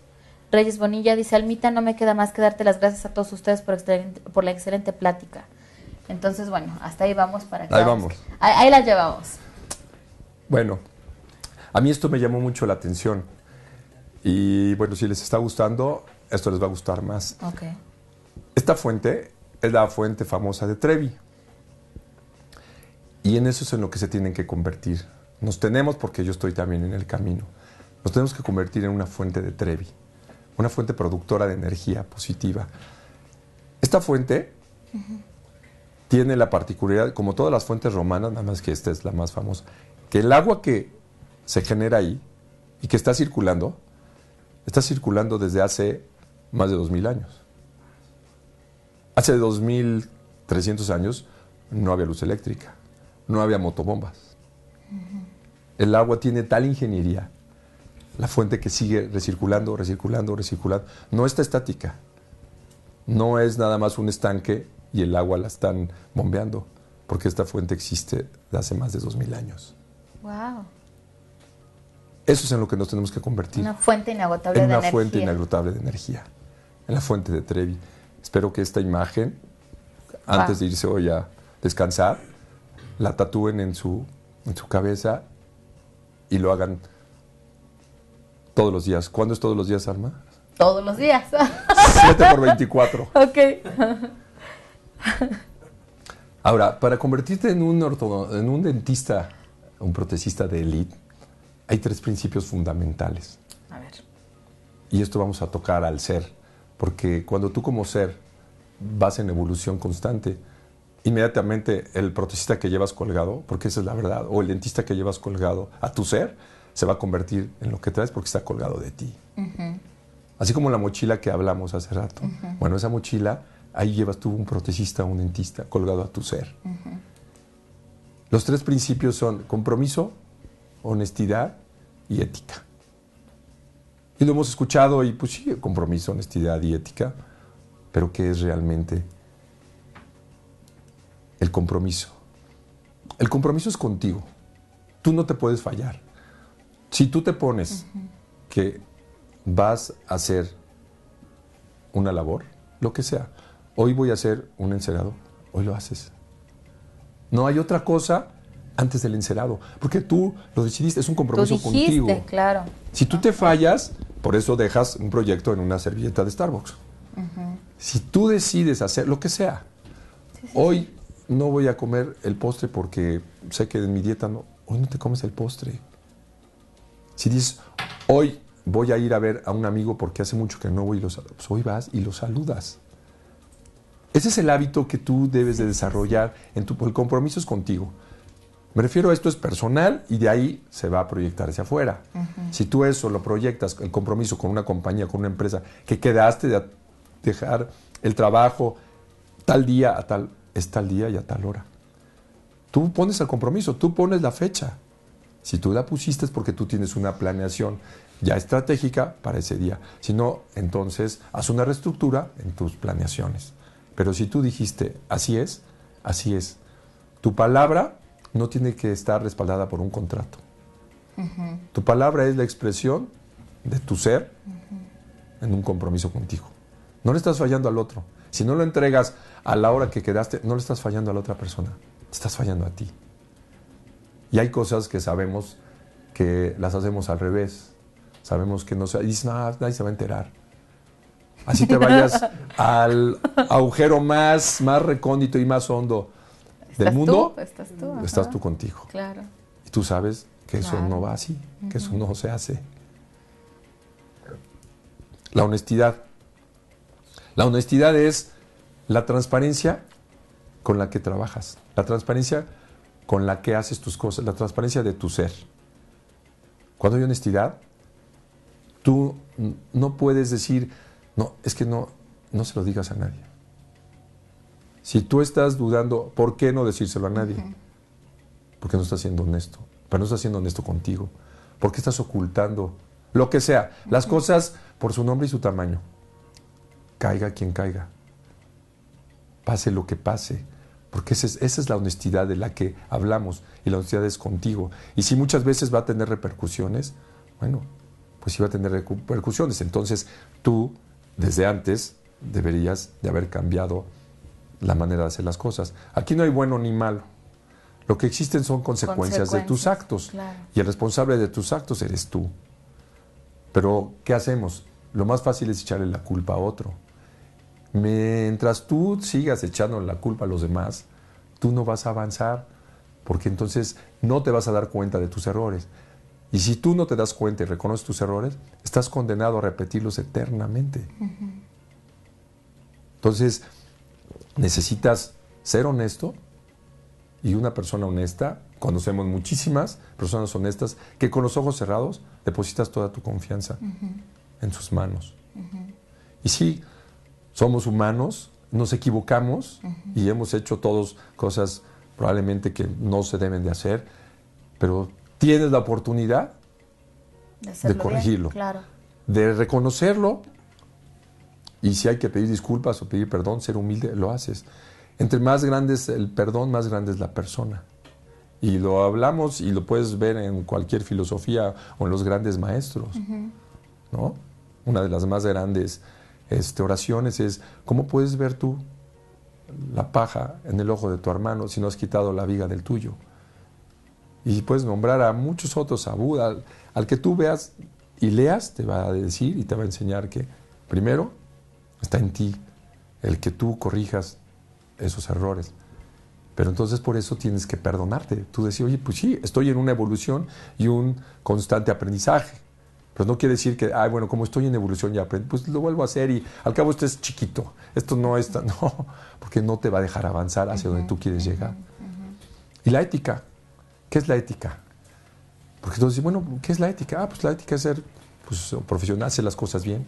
Reyes Bonilla dice, Almita, no me queda más que darte las gracias a todos ustedes por, por la excelente plática. Entonces, bueno, hasta ahí vamos para que... Ahí vamos. Ahí, la llevamos. Bueno, a mí esto me llamó mucho la atención. Y bueno, si les está gustando, esto les va a gustar más. Esta fuente es la fuente famosa de Trevi. Y en eso es en lo que se tienen que convertir. Nos tenemos porque yo estoy también en el camino. Nos tenemos que convertir en una fuente de Trevi, una fuente productora de energía positiva. Esta fuente tiene la particularidad, como todas las fuentes romanas, nada más que esta es la más famosa, que el agua que se genera ahí y que está circulando, está circulando desde hace más de 2.000 años. Hace 2.300 años no había luz eléctrica, no había motobombas. El agua tiene tal ingeniería la fuente que sigue recirculando, recirculando, recirculando. No está estática. No es nada más un estanque y el agua la están bombeando, porque esta fuente existe hace más de dos 2.000 años. ¡Wow! Eso es en lo que nos tenemos que convertir. Una fuente inagotable en una fuente inagotable de energía. En la fuente de Trevi. Espero que esta imagen, antes de irse hoy a descansar, la tatúen en su, en su cabeza y lo hagan todos los días. ¿Cuándo es todos los días, Alma? Todos los días. 7 por 24. Ok. Ahora, para convertirte en un, en un dentista, un protecista de élite, hay tres principios fundamentales. A ver. Y esto vamos a tocar al ser, porque cuando tú como ser vas en evolución constante, inmediatamente el protecista que llevas colgado, porque esa es la verdad, o el dentista que llevas colgado a tu ser, se va a convertir en lo que traes porque está colgado de ti. Así como la mochila que hablamos hace rato. Bueno, esa mochila, ahí llevas tú un protecista, un dentista, colgado a tu ser. Los tres principios son compromiso, honestidad y ética. Y lo hemos escuchado y pues sí, compromiso, honestidad y ética, pero ¿qué es realmente el compromiso? El compromiso es contigo. Tú no te puedes fallar. Si tú te pones que vas a hacer una labor, lo que sea, hoy voy a hacer un encerado, hoy lo haces. No hay otra cosa antes del encerado, porque tú lo decidiste, es un compromiso tú contigo. claro. Si tú te fallas, por eso dejas un proyecto en una servilleta de Starbucks. Si tú decides hacer lo que sea, hoy no voy a comer el postre porque sé que en mi dieta no, hoy no te comes el postre. Si dices, hoy voy a ir a ver a un amigo porque hace mucho que no voy, pues hoy vas y lo saludas. Ese es el hábito que tú debes de desarrollar en tu el compromiso es contigo. Me refiero a esto es personal y de ahí se va a proyectar hacia afuera. Si tú eso lo proyectas, el compromiso con una compañía, con una empresa, que quedaste de dejar el trabajo tal día a tal, es tal día y a tal hora. Tú pones el compromiso, tú pones la fecha. Si tú la pusiste es porque tú tienes una planeación ya estratégica para ese día. Si no, entonces haz una reestructura en tus planeaciones. Pero si tú dijiste, así es, así es. Tu palabra no tiene que estar respaldada por un contrato. Tu palabra es la expresión de tu ser en un compromiso contigo. No le estás fallando al otro. Si no lo entregas a la hora que quedaste, no le estás fallando a la otra persona. Te estás fallando a ti. Y hay cosas que sabemos que las hacemos al revés. Sabemos que no se... Dices, no, nadie se va a enterar. Así te vayas al agujero más, más recóndito y más hondo del mundo. Estás tú. Estás tú contigo. Claro. Y tú sabes que eso no va así, que eso no se hace. La honestidad. La honestidad es la transparencia con la que trabajas. La transparencia con la que haces tus cosas, la transparencia de tu ser. Cuando hay honestidad, tú no puedes decir, no, es que no, no se lo digas a nadie. Si tú estás dudando, ¿por qué no decírselo a nadie? Porque no estás siendo honesto, pero no estás siendo honesto contigo. Porque estás ocultando lo que sea, las cosas por su nombre y su tamaño. Caiga quien caiga. Pase lo que pase. Porque esa es, la honestidad de la que hablamos y la honestidad es contigo. Y si muchas veces va a tener repercusiones, bueno, pues si va a tener repercusiones. Entonces tú, desde antes, deberías de haber cambiado la manera de hacer las cosas. Aquí no hay bueno ni malo. Lo que existen son consecuencias, de tus actos. Y el responsable de tus actos eres tú. Pero, ¿qué hacemos? Lo más fácil es echarle la culpa a otro. Mientras tú sigas echando la culpa a los demás, tú no vas a avanzar, porque entonces no te vas a dar cuenta de tus errores. Y si tú no te das cuenta y reconoces tus errores, estás condenado a repetirlos eternamente. Entonces, necesitas ser honesto y una persona honesta, conocemos muchísimas personas honestas que con los ojos cerrados depositas toda tu confianza en sus manos. Y sí, somos humanos, nos equivocamos y hemos hecho todos cosas probablemente que no se deben de hacer, pero tienes la oportunidad de, corregirlo, de reconocerlo y si hay que pedir disculpas o pedir perdón, ser humilde, lo haces. Entre más grande es el perdón, más grande es la persona. Y lo hablamos y lo puedes ver en cualquier filosofía o en los grandes maestros, ¿no? Una de las más grandes este, oraciones es, ¿cómo puedes ver tú la paja en el ojo de tu hermano si no has quitado la viga del tuyo? Y puedes nombrar a muchos otros, a Buda, al, que tú veas y leas, te va a decir y te va a enseñar que primero está en ti el que tú corrijas esos errores. Pero entonces por eso tienes que perdonarte. Tú decís, oye, pues sí, estoy en una evolución y un constante aprendizaje. Pero pues no quiere decir que, ay, bueno, como estoy en evolución ya aprendo, pues lo vuelvo a hacer y al cabo usted es chiquito. Esto no es tan, no, porque no te va a dejar avanzar hacia donde tú quieres llegar. Y la ética, ¿qué es la ética? Porque entonces, bueno, ¿qué es la ética? Ah, pues la ética es ser pues, profesional, hacer las cosas bien.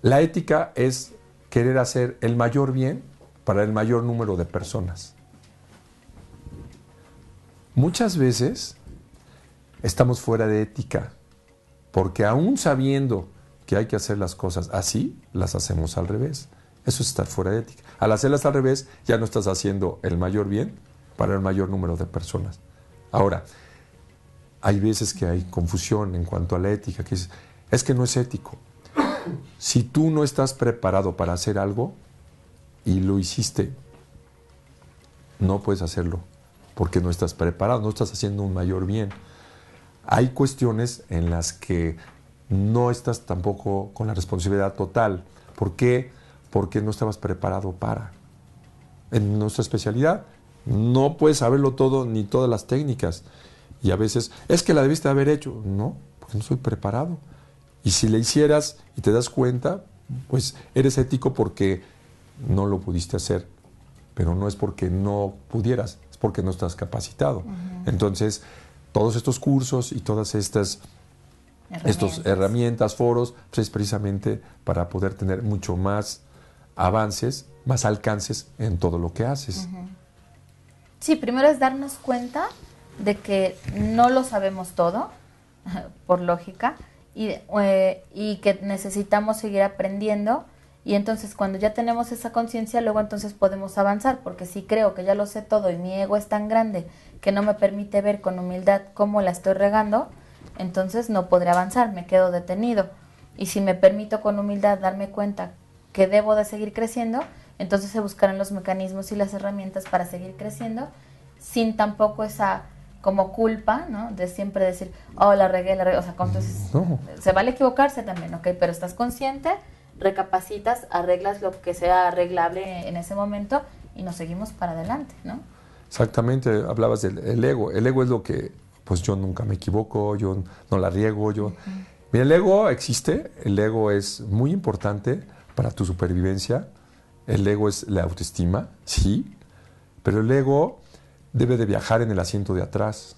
La ética es querer hacer el mayor bien para el mayor número de personas. Muchas veces estamos fuera de ética porque aún sabiendo que hay que hacer las cosas así, las hacemos al revés. Eso es estar fuera de ética. Al hacerlas al revés, ya no estás haciendo el mayor bien para el mayor número de personas. Ahora, hay veces que hay confusión en cuanto a la ética, que es, es que no es ético. Si tú no estás preparado para hacer algo y lo hiciste, no puedes hacerlo, porque no estás preparado, no estás haciendo un mayor bien hay cuestiones en las que no estás tampoco con la responsabilidad total. ¿Por qué? Porque no estabas preparado para. En nuestra especialidad no puedes saberlo todo ni todas las técnicas. Y a veces, es que la debiste haber hecho. No, porque no soy preparado. Y si le hicieras y te das cuenta, pues eres ético porque no lo pudiste hacer. Pero no es porque no pudieras, es porque no estás capacitado. Entonces, todos estos cursos y todas estas herramientas. herramientas, foros, es pues, precisamente para poder tener mucho más avances, más alcances en todo lo que haces. Sí, primero es darnos cuenta de que no lo sabemos todo, por lógica, y, eh, y que necesitamos seguir aprendiendo y entonces cuando ya tenemos esa conciencia, luego entonces podemos avanzar, porque si creo que ya lo sé todo y mi ego es tan grande que no me permite ver con humildad cómo la estoy regando, entonces no podré avanzar, me quedo detenido. Y si me permito con humildad darme cuenta que debo de seguir creciendo, entonces se buscarán los mecanismos y las herramientas para seguir creciendo sin tampoco esa como culpa, ¿no? De siempre decir, oh, la regué, la regué. O sea, entonces se vale equivocarse también, ¿ok? Pero estás consciente recapacitas, arreglas lo que sea arreglable en ese momento y nos seguimos para adelante, ¿no? Exactamente, hablabas del ego. El ego es lo que, pues yo nunca me equivoco, yo no la riego, yo... Mira, el ego existe, el ego es muy importante para tu supervivencia, el ego es la autoestima, sí, pero el ego debe de viajar en el asiento de atrás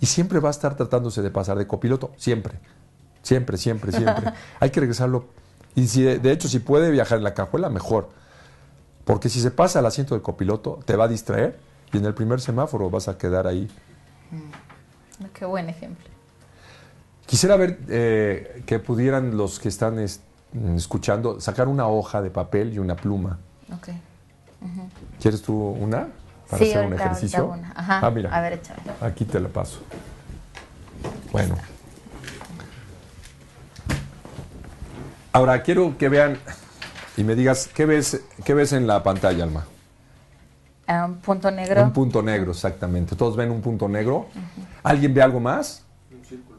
y siempre va a estar tratándose de pasar de copiloto, siempre, siempre, siempre, siempre. Hay que regresarlo y de hecho, si puede viajar en la cajuela, mejor. Porque si se pasa al asiento del copiloto, te va a distraer y en el primer semáforo vas a quedar ahí. Mm. Qué buen ejemplo. Quisiera ver eh, que pudieran los que están mm, escuchando sacar una hoja de papel y una pluma. Ok. ¿Quieres tú una? Para hacer un ejercicio. Una. Ajá. Ah, A ver, échale. Aquí te la paso. Bueno. Ahora, quiero que vean y me digas, ¿qué ves, qué ves en la pantalla, Alma? Ah, un punto negro. Un punto negro, exactamente. Todos ven un punto negro. ¿Alguien ve algo más? Un círculo.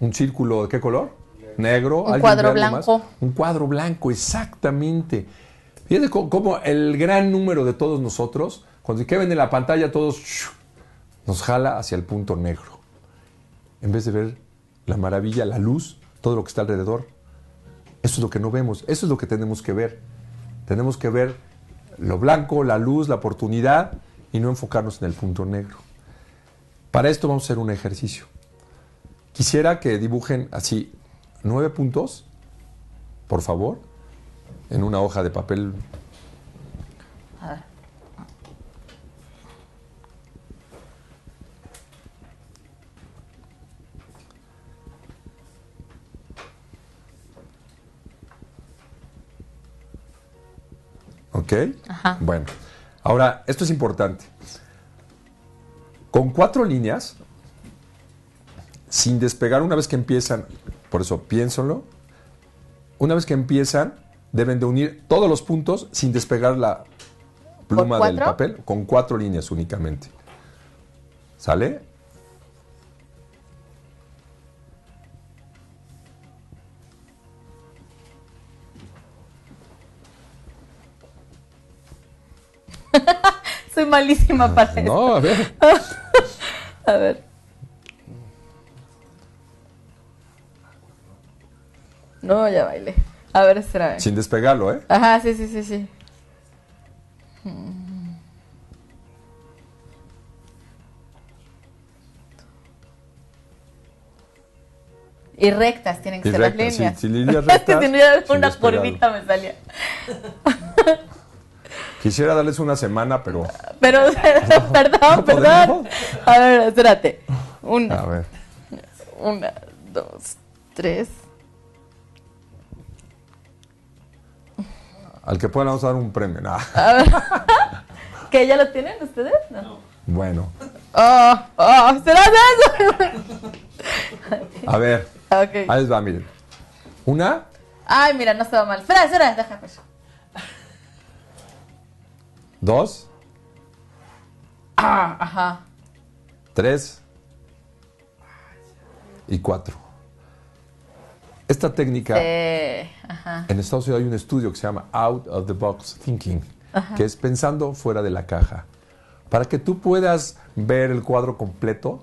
¿Un círculo de qué color? Negro. Un cuadro blanco. Un cuadro blanco, exactamente. Fíjate cómo el gran número de todos nosotros, cuando que ven en la pantalla, todos nos jala hacia el punto negro. En vez de ver la maravilla, la luz, todo lo que está alrededor, eso es lo que no vemos, eso es lo que tenemos que ver. Tenemos que ver lo blanco, la luz, la oportunidad y no enfocarnos en el punto negro. Para esto vamos a hacer un ejercicio. Quisiera que dibujen así nueve puntos, por favor, en una hoja de papel ¿Ok? Bueno, ahora, esto es importante. Con cuatro líneas, sin despegar una vez que empiezan, por eso piénsalo, una vez que empiezan, deben de unir todos los puntos sin despegar la pluma del papel, con cuatro líneas únicamente. ¿Sale? Soy malísima ah, para eso. No, a ver. a ver. No, ya bailé. A ver, será. Sin despegarlo, ¿eh? Ajá, sí, sí, sí, sí. Y rectas tienen que ser rectas, las líneas. Sí, sí, líneas rectas. si no una curvita me salía. Quisiera darles una semana, pero. Pero, perdón, perdón. A ver, espérate. Una. A ver. Una, dos, tres. Al que puedan usar un premio, nada. ¿Que ya lo tienen ustedes? No. Bueno. Oh, oh, ¿será eso? A ver. Ahí les va, miren. Una. Ay, mira, no se va mal. Espera, espera, déjame. Pues. Dos. Ah, Tres. Y cuatro. Esta técnica, en Estados Unidos hay un estudio que se llama Out of the Box Thinking, que es pensando fuera de la caja. Para que tú puedas ver el cuadro completo,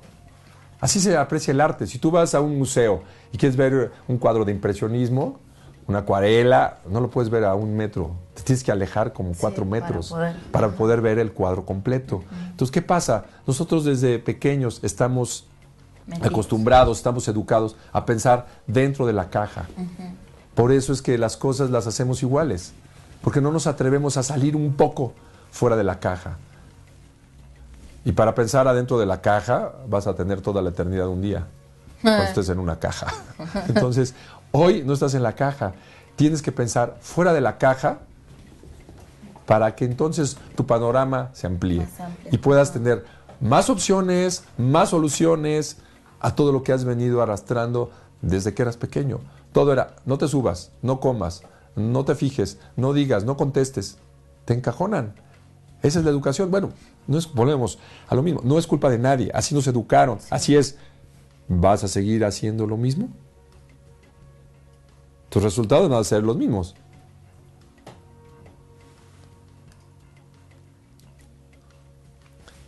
así se aprecia el arte. Si tú vas a un museo y quieres ver un cuadro de impresionismo, una acuarela, no lo puedes ver a un metro. Te tienes que alejar como cuatro metros para poder. ver el cuadro completo. Entonces, ¿qué pasa? Nosotros desde pequeños estamos acostumbrados, estamos educados a pensar dentro de la caja. Por eso es que las cosas las hacemos iguales, porque no nos atrevemos a salir un poco fuera de la caja. Y para pensar adentro de la caja vas a tener toda la eternidad un día, cuando ah. estés en una caja. Entonces, Hoy no estás en la caja. Tienes que pensar fuera de la caja para que entonces tu panorama se amplíe y puedas tener más opciones, más soluciones a todo lo que has venido arrastrando desde que eras pequeño. Todo era, no te subas, no comas, no te fijes, no digas, no contestes. Te encajonan. Esa es la educación. Bueno, volvemos a lo mismo. No es culpa de nadie. Así nos educaron. Así es. ¿Vas a seguir haciendo lo mismo? tus resultados van a ser los mismos.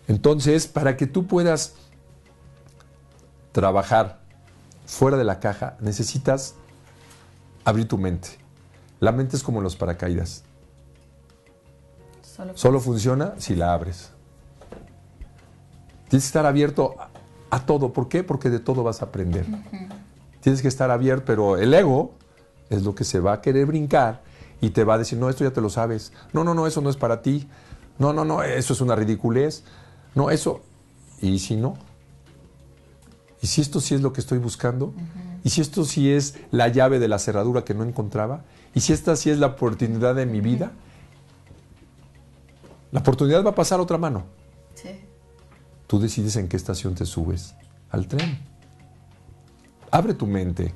Entonces, para que tú puedas trabajar fuera de la caja, necesitas abrir tu mente. La mente es como los paracaídas. Solo, funciona si la abres. Tienes que estar abierto a, todo. ¿Por qué? Porque de todo vas a aprender. Tienes que estar abierto, pero el ego es lo que se va a querer brincar y te va a decir, no, esto ya te lo sabes, no, no, no, eso no es para ti, no, no, no, eso es una ridiculez, no, eso, y si no, y si esto sí es lo que estoy buscando, y si esto sí es la llave de la cerradura que no encontraba, y si esta sí es la oportunidad de mi vida, la oportunidad va a pasar a otra mano. Sí. Tú decides en qué estación te subes al tren. Abre tu mente.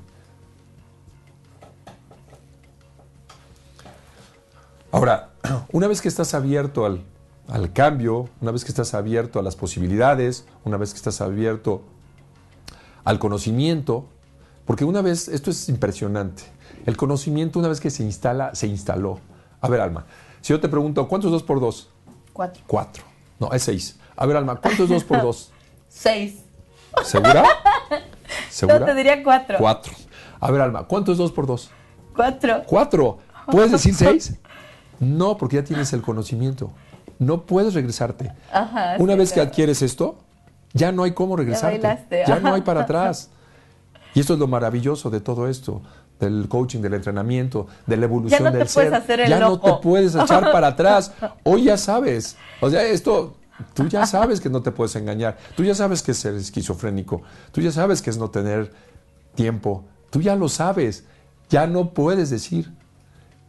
Ahora, una vez que estás abierto al, cambio, una vez que estás abierto a las posibilidades, una vez que estás abierto al conocimiento, porque una vez, esto es impresionante, el conocimiento una vez que se instala, se instaló. A ver, Alma, si yo te pregunto, ¿cuánto es 2 por dos? 4. 4. No, es 6. A ver, Alma, ¿cuánto es 2 por 2? 6. ¿Segura? ¿Segura? No, te diría 4. 4. A ver, Alma, ¿cuánto es 2 por dos? 4. Cuatro. ¿Puedes decir 6? No, porque ya tienes el conocimiento. No puedes regresarte. Una vez que adquieres esto, ya no hay cómo regresarte. Ya no hay para atrás. Y esto es lo maravilloso de todo esto, del coaching, del entrenamiento, de la evolución no del ser. Hacer el ya no te puedes echar para atrás. Hoy ya sabes. O sea, esto Tú ya sabes que no te puedes engañar. Tú ya sabes que es ser esquizofrénico. Tú ya sabes que es no tener tiempo. Tú ya lo sabes. Ya no puedes decir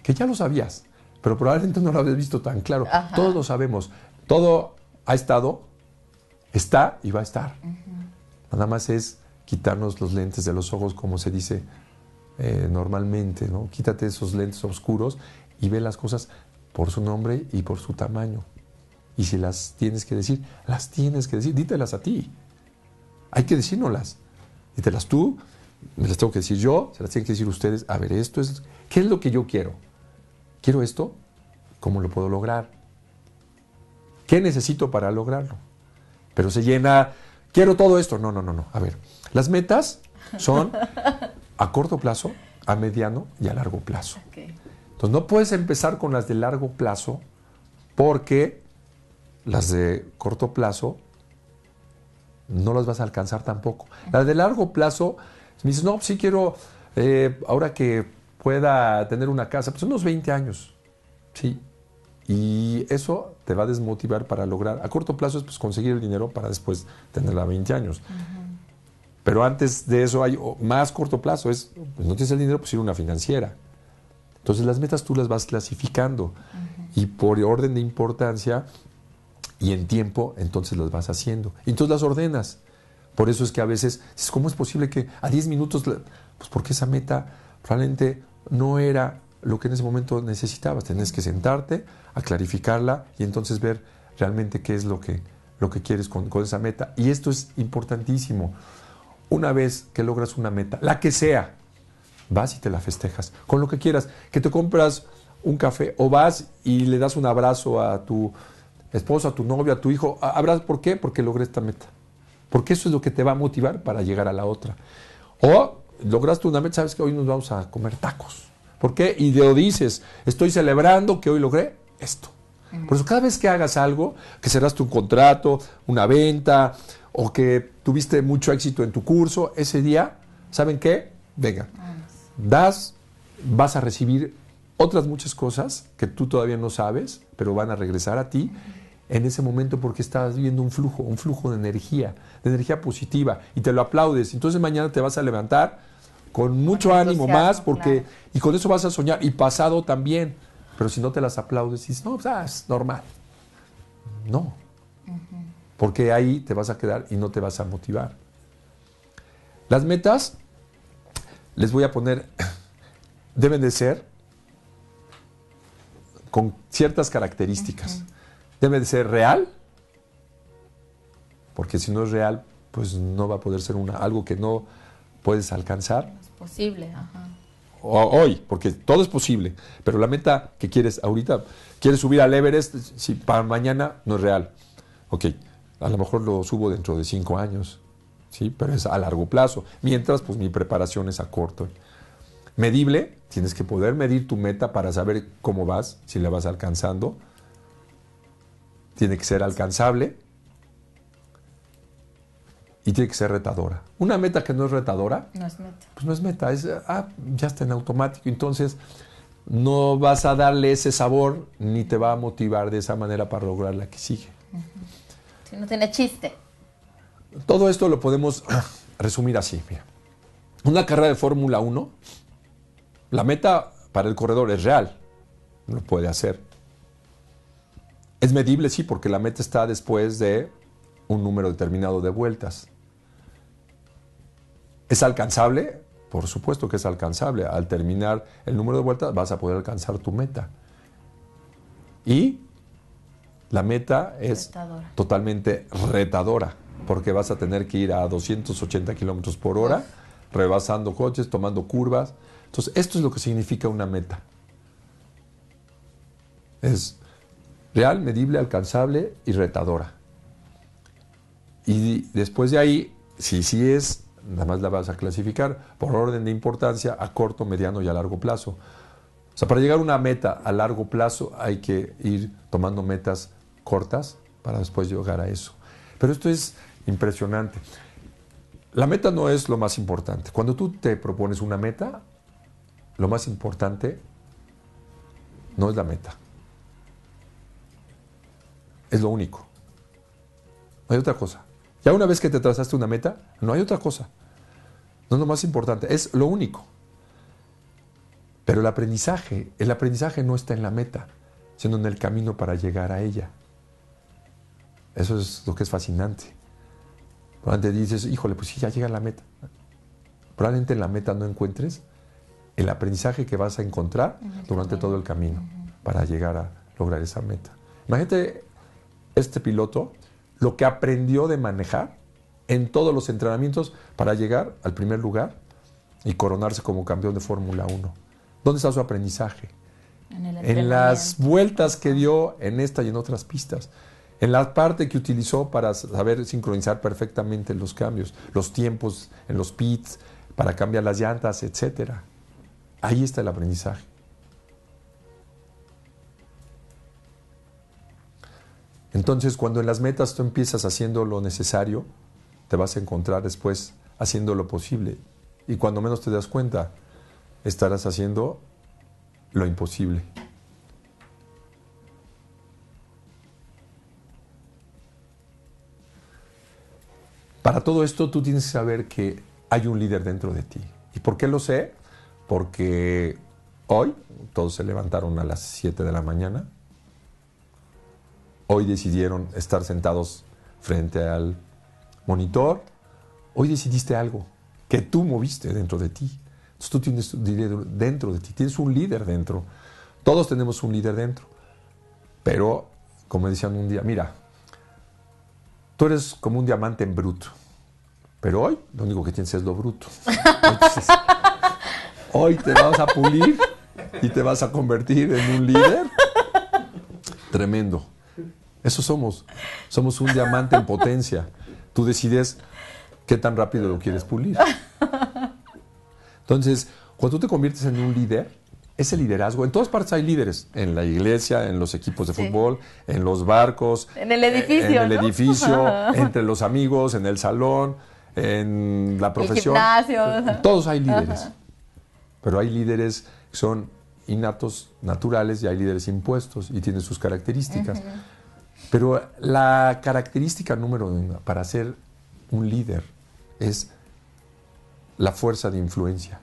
que ya lo sabías pero probablemente no lo habéis visto tan claro. Todos lo sabemos. Todo ha estado, está y va a estar. Nada más es quitarnos los lentes de los ojos, como se dice eh, normalmente, ¿no? Quítate esos lentes oscuros y ve las cosas por su nombre y por su tamaño. Y si las tienes que decir, las tienes que decir, dítelas a ti. Hay que decírnoslas. Dítelas tú, me las tengo que decir yo, se las tienen que decir ustedes. A ver, esto es, ¿qué es lo que yo quiero? quiero esto, ¿cómo lo puedo lograr? ¿Qué necesito para lograrlo? Pero se llena, quiero todo esto. No, no, no, no. A ver, las metas son a corto plazo, a mediano y a largo plazo. Entonces no puedes empezar con las de largo plazo porque las de corto plazo no las vas a alcanzar tampoco. Las de largo plazo, me dices, no, sí quiero, eh, ahora que pueda tener una casa, pues unos 20 años, ¿sí? Y eso te va a desmotivar para lograr, a corto plazo es pues, conseguir el dinero para después tenerla a 20 años. Pero antes de eso hay más corto plazo, es, pues no tienes el dinero, pues ir a una financiera. Entonces las metas tú las vas clasificando y por orden de importancia y en tiempo, entonces las vas haciendo. Y entonces las ordenas. Por eso es que a veces, ¿cómo es posible que a 10 minutos, pues porque esa meta realmente no era lo que en ese momento necesitabas. Tenías que sentarte a clarificarla y entonces ver realmente qué es lo que, lo que quieres con, esa meta. Y esto es importantísimo. Una vez que logras una meta, la que sea, vas y te la festejas con lo que quieras. Que te compras un café o vas y le das un abrazo a tu esposa, a tu novio, a tu hijo. ¿Abrazas por qué? Porque logré esta meta. Porque eso es lo que te va a motivar para llegar a la otra. O lograste una meta, sabes que hoy nos vamos a comer tacos. ¿Por qué? Y lo dices, estoy celebrando que hoy logré esto. Por eso cada vez que hagas algo, que cerraste un contrato, una venta, o que tuviste mucho éxito en tu curso, ese día, ¿saben qué? Venga, das, vas a recibir otras muchas cosas que tú todavía no sabes, pero van a regresar a ti en ese momento porque estás viendo un flujo, un flujo de energía, de energía positiva, y te lo aplaudes. Entonces mañana te vas a levantar con mucho ánimo más, porque, y con eso vas a soñar, y pasado también. Pero si no te las aplaudes, dices, no, pues, ah, es normal. No. Porque ahí te vas a quedar y no te vas a motivar. Las metas, les voy a poner, deben de ser con ciertas características. deben de ser real, porque si no es real, pues no va a poder ser una, algo que no puedes alcanzar posible. Ajá. Hoy, porque todo es posible, pero la meta que quieres ahorita, quieres subir al Everest, si para mañana no es real. Ok, a lo mejor lo subo dentro de cinco años, ¿sí? pero es a largo plazo. Mientras, pues mi preparación es a corto. Medible, tienes que poder medir tu meta para saber cómo vas, si la vas alcanzando. Tiene que ser alcanzable y tiene que ser retadora. Una meta que no es retadora, no es meta. Pues no es meta, es, ah, ya está en automático. Entonces, no vas a darle ese sabor ni te va a motivar de esa manera para lograr la que sigue. Si no tiene chiste. Todo esto lo podemos resumir así, mira. Una carrera de Fórmula 1, la meta para el corredor es real, lo puede hacer. Es medible, sí, porque la meta está después de un número determinado de vueltas. ¿Es alcanzable? Por supuesto que es alcanzable. Al terminar el número de vueltas vas a poder alcanzar tu meta. Y la meta es totalmente retadora, porque vas a tener que ir a 280 kilómetros por hora, rebasando coches, tomando curvas. Entonces, esto es lo que significa una meta. Es real, medible, alcanzable y retadora. Y después de ahí, si sí es, nada más la vas a clasificar por orden de importancia a corto, mediano y a largo plazo. O sea, para llegar a una meta a largo plazo hay que ir tomando metas cortas para después llegar a eso. Pero esto es impresionante. La meta no es lo más importante. Cuando tú te propones una meta, lo más importante no es la meta. Es lo único. hay otra cosa. Ya una vez que te trazaste una meta, no hay otra cosa. No es lo más importante, es lo único. Pero el aprendizaje, el aprendizaje no está en la meta, sino en el camino para llegar a ella. Eso es lo que es fascinante. Probablemente dices, híjole, pues sí, ya llega la meta. Probablemente en la meta no encuentres el aprendizaje que vas a encontrar durante todo el camino para llegar a lograr esa meta. Imagínate este piloto lo que aprendió de manejar en todos los entrenamientos para llegar al primer lugar y coronarse como campeón de Fórmula 1. ¿Dónde está su aprendizaje? En, las vueltas que dio en esta y en otras pistas. En la parte que utilizó para saber sincronizar perfectamente los cambios, los tiempos en los pits, para cambiar las llantas, etc. Ahí está el aprendizaje. Entonces, cuando en las metas tú empiezas haciendo lo necesario, te vas a encontrar después haciendo lo posible. Y cuando menos te das cuenta, estarás haciendo lo imposible. Para todo esto tú tienes que saber que hay un líder dentro de ti. ¿Y por qué lo sé? Porque hoy todos se levantaron a las 7 de la mañana, hoy decidieron estar sentados frente al monitor, hoy decidiste algo que tú moviste dentro de ti. tú tienes un líder dentro de ti, tienes un líder dentro. Todos tenemos un líder dentro. Pero, como decían un día, mira, tú eres como un diamante en bruto. Pero hoy lo único que tienes es lo bruto. hoy te vas a pulir y te vas a convertir en un líder tremendo. Eso somos. Somos un diamante en potencia. Tú decides qué tan rápido lo quieres pulir. Entonces, cuando tú te conviertes en un líder, ese liderazgo, en todas partes hay líderes, en la iglesia, en los equipos de fútbol, en los barcos, en el edificio, en el edificio, entre los amigos, en el salón, en la profesión. El gimnasio. Todos hay líderes. Pero hay líderes que son innatos, naturales, y hay líderes impuestos y tienen sus características. Pero la característica número uno para ser un líder es la fuerza de influencia.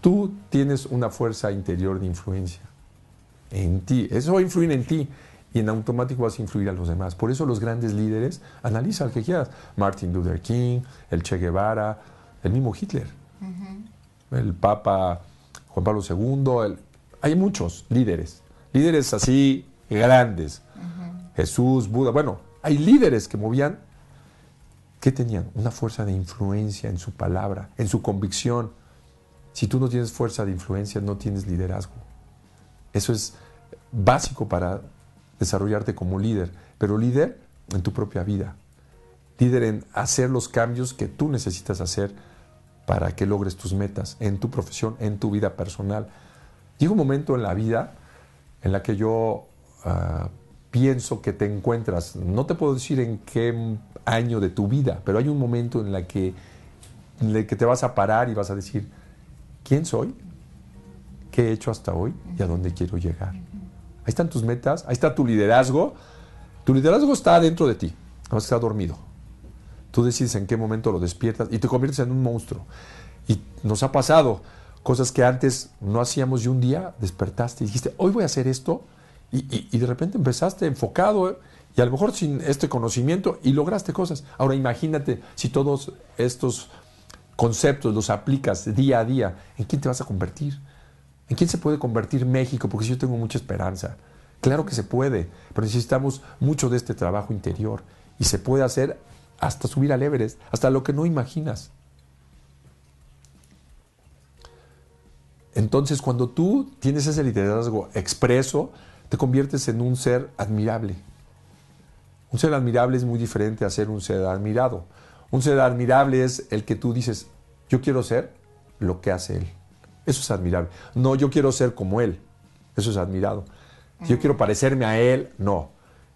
Tú tienes una fuerza interior de influencia en ti. Eso va a influir en ti y en automático vas a influir a los demás. Por eso los grandes líderes, analiza al que quieras. Martin Luther King, el Che Guevara, el mismo Hitler, el Papa Juan Pablo II. hay muchos líderes. Líderes así grandes. Jesús, Buda, bueno, hay líderes que movían. que tenían? Una fuerza de influencia en su palabra, en su convicción. Si tú no tienes fuerza de influencia, no tienes liderazgo. Eso es básico para desarrollarte como líder, pero líder en tu propia vida. Líder en hacer los cambios que tú necesitas hacer para que logres tus metas en tu profesión, en tu vida personal. Llega un momento en la vida en la que yo Ah, pienso que te encuentras. No te puedo decir en qué año de tu vida, pero hay un momento en la que, el que te vas a parar y vas a decir, ¿quién soy? ¿Qué he hecho hasta hoy? ¿Y a dónde quiero llegar? Ahí están tus metas, ahí está tu liderazgo. Tu liderazgo está dentro de ti, además está dormido. Tú decides en qué momento lo despiertas y te conviertes en un monstruo. Y nos ha pasado cosas que antes no hacíamos y un día despertaste y dijiste, hoy voy a hacer esto y, de repente empezaste enfocado eh, y a lo mejor sin este conocimiento y lograste cosas. Ahora imagínate si todos estos conceptos los aplicas día a día, ¿en quién te vas a convertir? ¿En quién se puede convertir México? Porque yo tengo mucha esperanza. Claro que se puede, pero necesitamos mucho de este trabajo interior y se puede hacer hasta subir al Everest, hasta lo que no imaginas. Entonces, cuando tú tienes ese liderazgo expreso, te conviertes en un ser admirable. Un ser admirable es muy diferente a ser un ser admirado. Un ser admirable es el que tú dices, yo quiero ser lo que hace él. Eso es admirable. No, yo quiero ser como él. Eso es admirado. Yo quiero parecerme a él. No.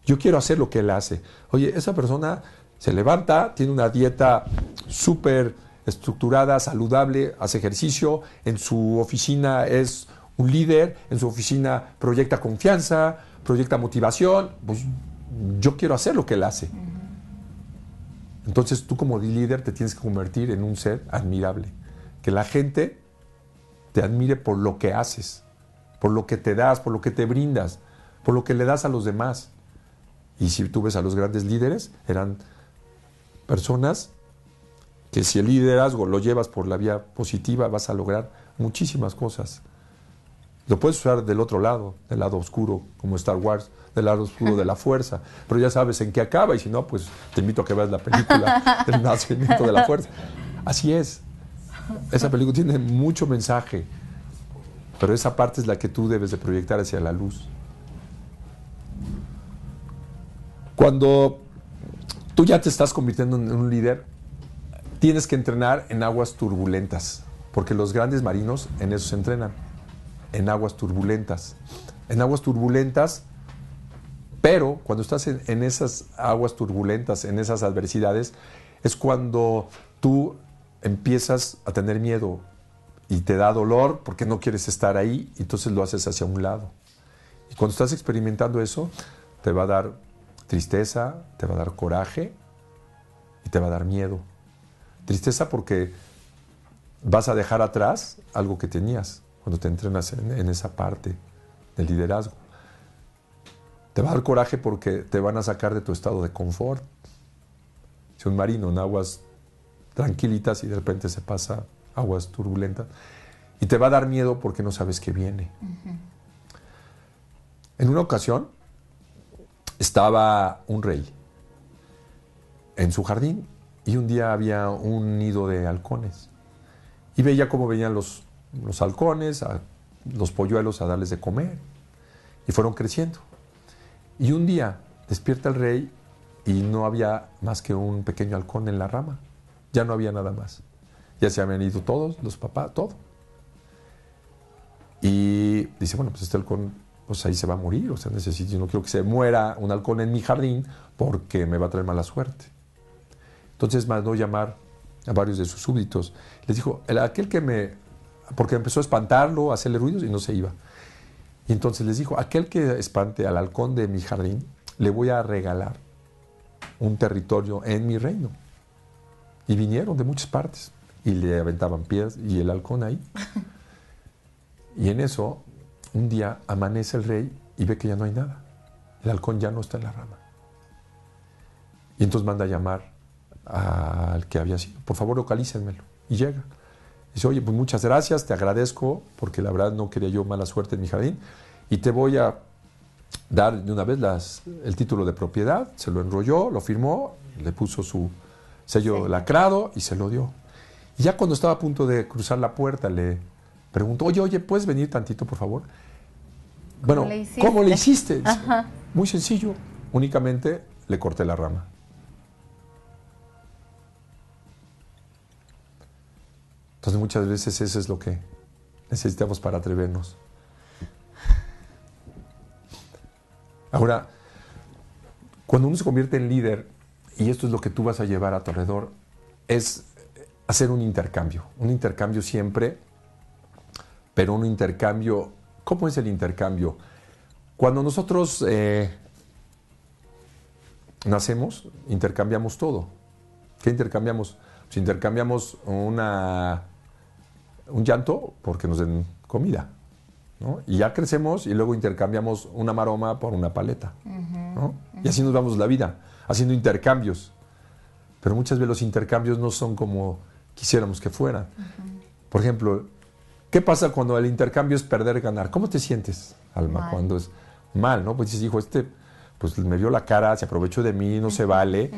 Yo quiero hacer lo que él hace. Oye, esa persona se levanta, tiene una dieta súper estructurada, saludable, hace ejercicio, en su oficina es un líder en su oficina proyecta confianza, proyecta motivación. Pues yo quiero hacer lo que él hace. Entonces tú como líder te tienes que convertir en un ser admirable. Que la gente te admire por lo que haces, por lo que te das, por lo que te brindas, por lo que le das a los demás. Y si tú ves a los grandes líderes, eran personas que si el liderazgo lo llevas por la vía positiva vas a lograr muchísimas cosas. Lo puedes usar del otro lado, del lado oscuro, como Star Wars, del lado oscuro de la fuerza, pero ya sabes en qué acaba y si no, pues te invito a que veas la película del nacimiento de la fuerza. Así es. Esa película tiene mucho mensaje, pero esa parte es la que tú debes de proyectar hacia la luz. Cuando tú ya te estás convirtiendo en un líder, tienes que entrenar en aguas turbulentas, porque los grandes marinos en eso se entrenan en aguas turbulentas. En aguas turbulentas, pero cuando estás en, esas aguas turbulentas, en esas adversidades, es cuando tú empiezas a tener miedo y te da dolor porque no quieres estar ahí, y entonces lo haces hacia un lado. Y cuando estás experimentando eso, te va a dar tristeza, te va a dar coraje y te va a dar miedo. Tristeza porque vas a dejar atrás algo que tenías cuando te entrenas en, esa parte del liderazgo. Te va a dar coraje porque te van a sacar de tu estado de confort. Si un marino en aguas tranquilitas y de repente se pasa aguas turbulentas, y te va a dar miedo porque no sabes qué viene. En una ocasión estaba un rey en su jardín y un día había un nido de halcones y veía cómo venían los los halcones, los polluelos a darles de comer. Y fueron creciendo. Y un día despierta el rey y no había más que un pequeño halcón en la rama. Ya no había nada más. Ya se habían ido todos, los papás, todo. Y dice, bueno, pues este halcón, pues ahí se va a morir. O sea, necesito, yo no quiero que se muera un halcón en mi jardín porque me va a traer mala suerte. Entonces mandó llamar a varios de sus súbditos. Les dijo, aquel que me porque empezó a espantarlo, a hacerle ruidos y no se iba. Y entonces les dijo, aquel que espante al halcón de mi jardín, le voy a regalar un territorio en mi reino. Y vinieron de muchas partes y le aventaban piedras y el halcón ahí. Y en eso, un día amanece el rey y ve que ya no hay nada. El halcón ya no está en la rama. Y entonces manda a llamar al que había sido. Por favor, localícenmelo. Y llega. Dice, oye, pues muchas gracias, te agradezco, porque la verdad no quería yo mala suerte en mi jardín, y te voy a dar de una vez el título de propiedad, se lo enrolló, lo firmó, le puso su sello lacrado y se lo dio. Y ya cuando estaba a punto de cruzar la puerta, le preguntó, oye, oye, ¿puedes venir tantito, por favor? bueno, ¿cómo le ¿Cómo le hiciste? Muy sencillo, únicamente le corté la rama. Entonces muchas veces eso es lo que necesitamos para atrevernos. Ahora, cuando uno se convierte en líder, y esto es lo que tú vas a llevar a tu alrededor, es hacer un intercambio, un intercambio siempre, pero un intercambio, ¿cómo es el intercambio? Cuando nosotros eh, nacemos, intercambiamos todo. ¿Qué intercambiamos? si intercambiamos una un llanto porque nos den comida. ¿no? Y ya crecemos y luego intercambiamos una maroma por una paleta. ¿no? Y así nos vamos la vida, haciendo intercambios. Pero muchas veces los intercambios no son como quisiéramos que fueran. Por ejemplo, ¿qué pasa cuando el intercambio es perder, ganar? ¿Cómo te sientes, Alma, cuando es mal? ¿no? Pues dices, hijo, este pues me vio la cara, se aprovechó de mí, no se vale.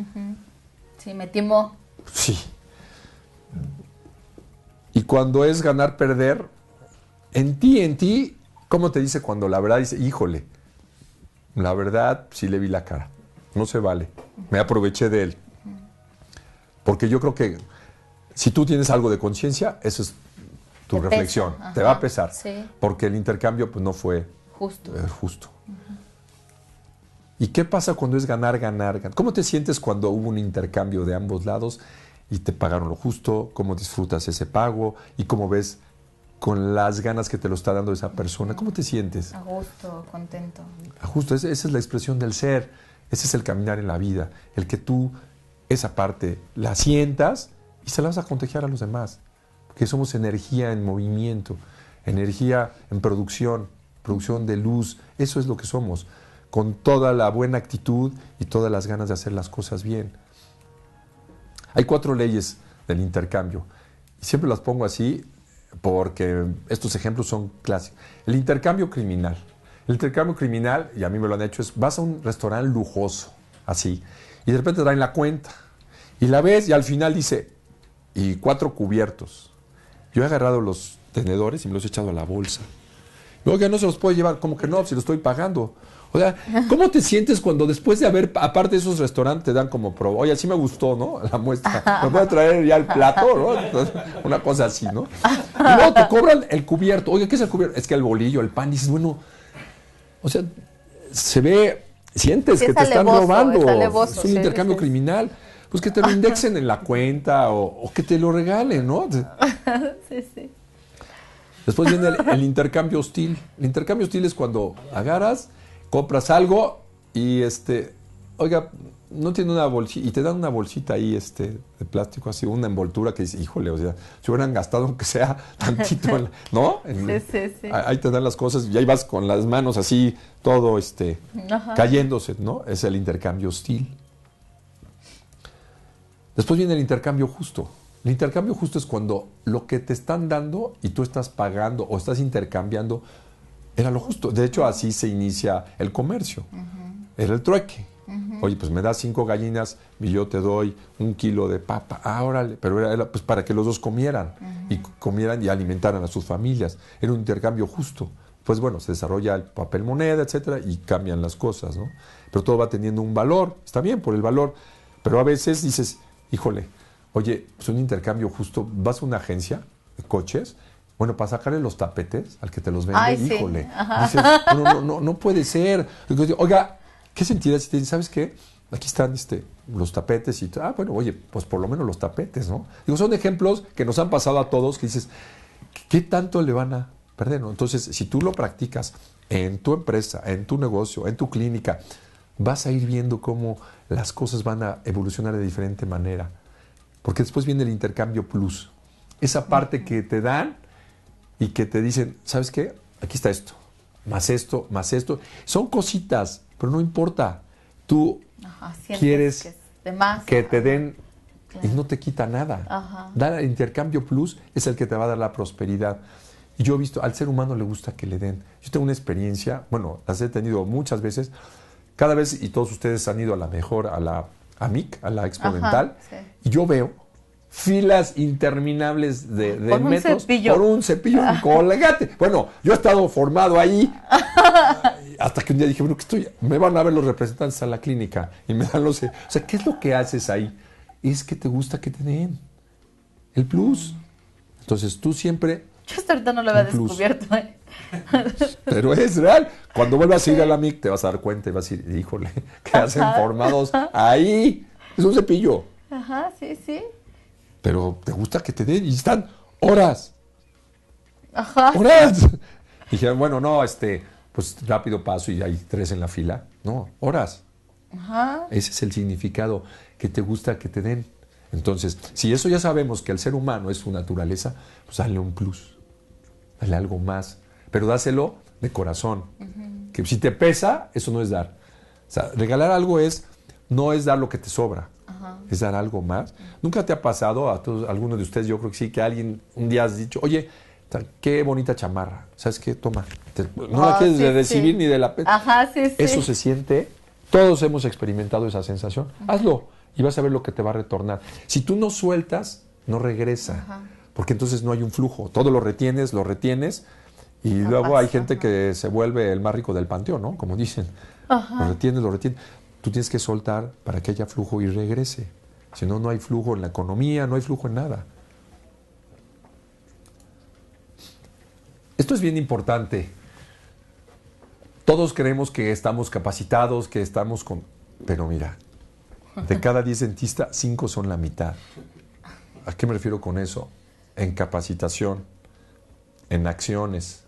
Sí, me timó. Sí. Y cuando es ganar, perder, en ti, en ti, ¿cómo te dice cuando la verdad dice, híjole, la verdad sí le vi la cara, no se vale, me aproveché de él? Porque yo creo que si tú tienes algo de conciencia, eso es tu reflexión, te va a pesar, porque el intercambio pues, no fue justo. Eh, justo. ¿Y qué pasa cuando es ganar, ganar, ganar? ¿Cómo te sientes cuando hubo un intercambio de ambos lados? y te pagaron lo justo, cómo disfrutas ese pago y cómo ves con las ganas que te lo está dando esa persona. ¿Cómo te sientes? A gusto, contento. A gusto, esa es la expresión del ser, ese es el caminar en la vida, el que tú esa parte la sientas y se la vas a contagiar a los demás, porque somos energía en movimiento, energía en producción, producción de luz, eso es lo que somos, con toda la buena actitud y todas las ganas de hacer las cosas bien. Hay cuatro leyes del intercambio. Y siempre las pongo así porque estos ejemplos son clásicos. El intercambio criminal. El intercambio criminal, y a mí me lo han hecho, es vas a un restaurante lujoso, así, y de repente traen la cuenta. Y la ves y al final dice, y cuatro cubiertos. Yo he agarrado los tenedores y me los he echado a la bolsa. ya no se los puedo llevar, como que no, si lo estoy pagando. O sea, ¿cómo te sientes cuando después de haber, aparte de esos restaurantes, te dan como pro, oye, así me gustó, ¿no? La muestra. Me voy a traer ya el plato, ¿no? una cosa así, ¿no? Y luego te cobran el cubierto. Oye, ¿qué es el cubierto? Es que el bolillo, el pan, dices, bueno, o sea, se ve, sientes que te están robando. Es, un intercambio criminal. Pues que te lo indexen en la cuenta o, que te lo regalen, ¿no? Sí, sí. Después viene el, intercambio hostil. El intercambio hostil es cuando agarras compras algo y este, oiga, no tiene una bolsita, y te dan una bolsita ahí este, de plástico, así, una envoltura que dice, híjole, o sea, si hubieran gastado aunque sea tantito, ¿no? sí, sí, sí. Ahí te dan las cosas y ahí vas con las manos así, todo este, cayéndose, ¿no? Es el intercambio hostil. Después viene el intercambio justo. El intercambio justo es cuando lo que te están dando y tú estás pagando o estás intercambiando era lo justo. De hecho, así se inicia el comercio. Era el trueque. Oye, pues me das cinco gallinas y yo te doy un kilo de papa. Ah, órale. Pero era, pues para que los dos comieran y comieran y alimentaran a sus familias. Era un intercambio justo. Pues bueno, se desarrolla el papel moneda, etcétera, y cambian las cosas, ¿no? Pero todo va teniendo un valor. Está bien por el valor. Pero a veces dices, híjole, oye, pues un intercambio justo. Vas a una agencia de coches bueno, para sacarle los tapetes al que te los vende, híjole. no, no, no, puede ser. Oiga, ¿qué sentirás si te ¿sabes qué? Aquí están este, los tapetes y ah, bueno, oye, pues por lo menos los tapetes, ¿no? Digo, son ejemplos que nos han pasado a todos que dices, ¿qué tanto le van a perder? No? Entonces, si tú lo practicas en tu empresa, en tu negocio, en tu clínica, vas a ir viendo cómo las cosas van a evolucionar de diferente manera. Porque después viene el intercambio plus. Esa parte que te dan y que te dicen, ¿sabes qué? Aquí está esto, más esto, más esto. Son cositas, pero no importa. Tú quieres que, te den y no te quita nada. Dar intercambio plus es el que te va a dar la prosperidad. Y yo he visto, al ser humano le gusta que le den. Yo tengo una experiencia, bueno, las he tenido muchas veces. Cada vez, y todos ustedes han ido a la mejor, a la AMIC, a la Exponental. y yo veo filas interminables de, por un cepillo. por un cepillo ah. Bueno, yo he estado formado ahí hasta que un día dije, bueno, que estoy, me van a ver los representantes a la clínica y me dan los... O sea, ¿qué es lo que haces ahí? Es que te gusta que te den el plus. Entonces tú siempre... Yo hasta ahorita no lo había descubierto. ¿eh? Pero es real. Cuando vuelvas a ir a la MIC te vas a dar cuenta y vas a decir, híjole, que hacen formados ahí? Es un cepillo. Ajá, sí, sí pero te gusta que te den y están horas. Ajá. Horas. dijeron, bueno, no, este, pues rápido paso y hay tres en la fila. No, horas. Ajá. Ese es el significado que te gusta que te den. Entonces, si eso ya sabemos que el ser humano es su naturaleza, pues dale un plus, dale algo más, pero dáselo de corazón. Que si te pesa, eso no es dar. O sea, regalar algo es, no es dar lo que te sobra, es dar algo más. ¿Nunca te ha pasado, a alguno de ustedes, yo creo que sí, que alguien un día has dicho, oye, qué bonita chamarra, ¿sabes qué? Toma, no la ah, quieres de recibir ni de la... Ajá, sí, Eso se siente, todos hemos experimentado esa sensación, hazlo y vas a ver lo que te va a retornar. Si tú no sueltas, no regresa, porque entonces no hay un flujo, todo lo retienes, lo retienes, y luego hay gente que se vuelve el más rico del panteón, ¿no? Como dicen. Lo retienes, lo retienes. Tú tienes que soltar para que haya flujo y regrese. Si no, no hay flujo en la economía, no hay flujo en nada. Esto es bien importante. Todos creemos que estamos capacitados, que estamos con... Pero mira, de cada 10 dentistas, 5 son la mitad. ¿A qué me refiero con eso? En capacitación, en acciones,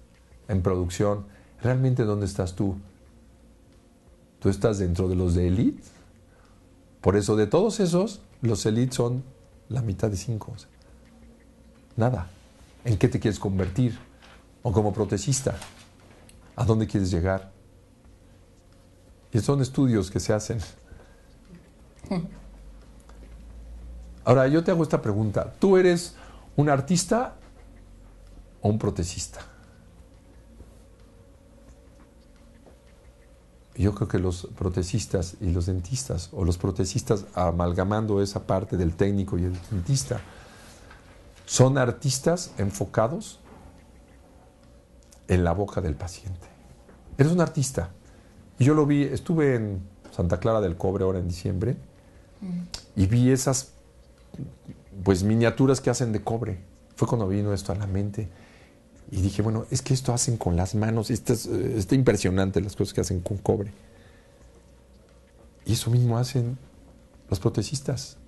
en producción. ¿Realmente dónde estás tú? tú estás dentro de los de élite. Por eso de todos esos, los élites son la mitad de cinco. Nada. ¿En qué te quieres convertir? ¿O como protecista? ¿A dónde quieres llegar? Y son estudios que se hacen. Ahora, yo te hago esta pregunta. ¿Tú eres un artista o un protecista? Yo creo que los protecistas y los dentistas, o los protecistas amalgamando esa parte del técnico y el dentista, son artistas enfocados en la boca del paciente. Eres un artista. Y yo lo vi, estuve en Santa Clara del Cobre ahora en diciembre y vi esas pues miniaturas que hacen de cobre. Fue cuando vino esto a la mente y dije, bueno, es que esto hacen con las manos, eh, está impresionante las cosas que hacen con cobre. Y eso mismo hacen los protecistas.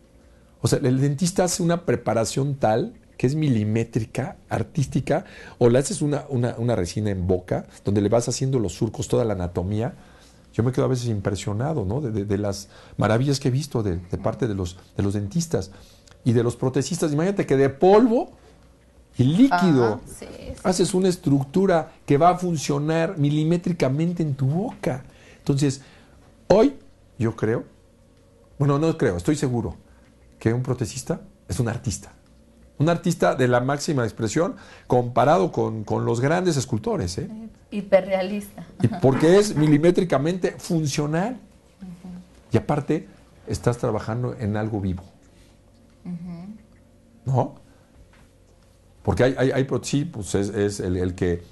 O sea, el dentista hace una preparación tal que es milimétrica, artística, o le haces una, una, resina en boca, donde le vas haciendo los surcos, toda la anatomía. Yo me quedo a veces impresionado ¿no? de, de, las maravillas que he visto de, parte de los, de los dentistas y de los protecistas. Imagínate que de polvo y líquido. Haces una estructura que va a funcionar milimétricamente en tu boca. Entonces, hoy yo creo, bueno, no creo, estoy seguro que un protecista es un artista. Un artista de la máxima expresión comparado con, los grandes escultores. ¿eh? Hiperrealista. porque es milimétricamente funcional. Y aparte, estás trabajando en algo vivo. ¿No? Porque hay, hay, sí, pues es, el, que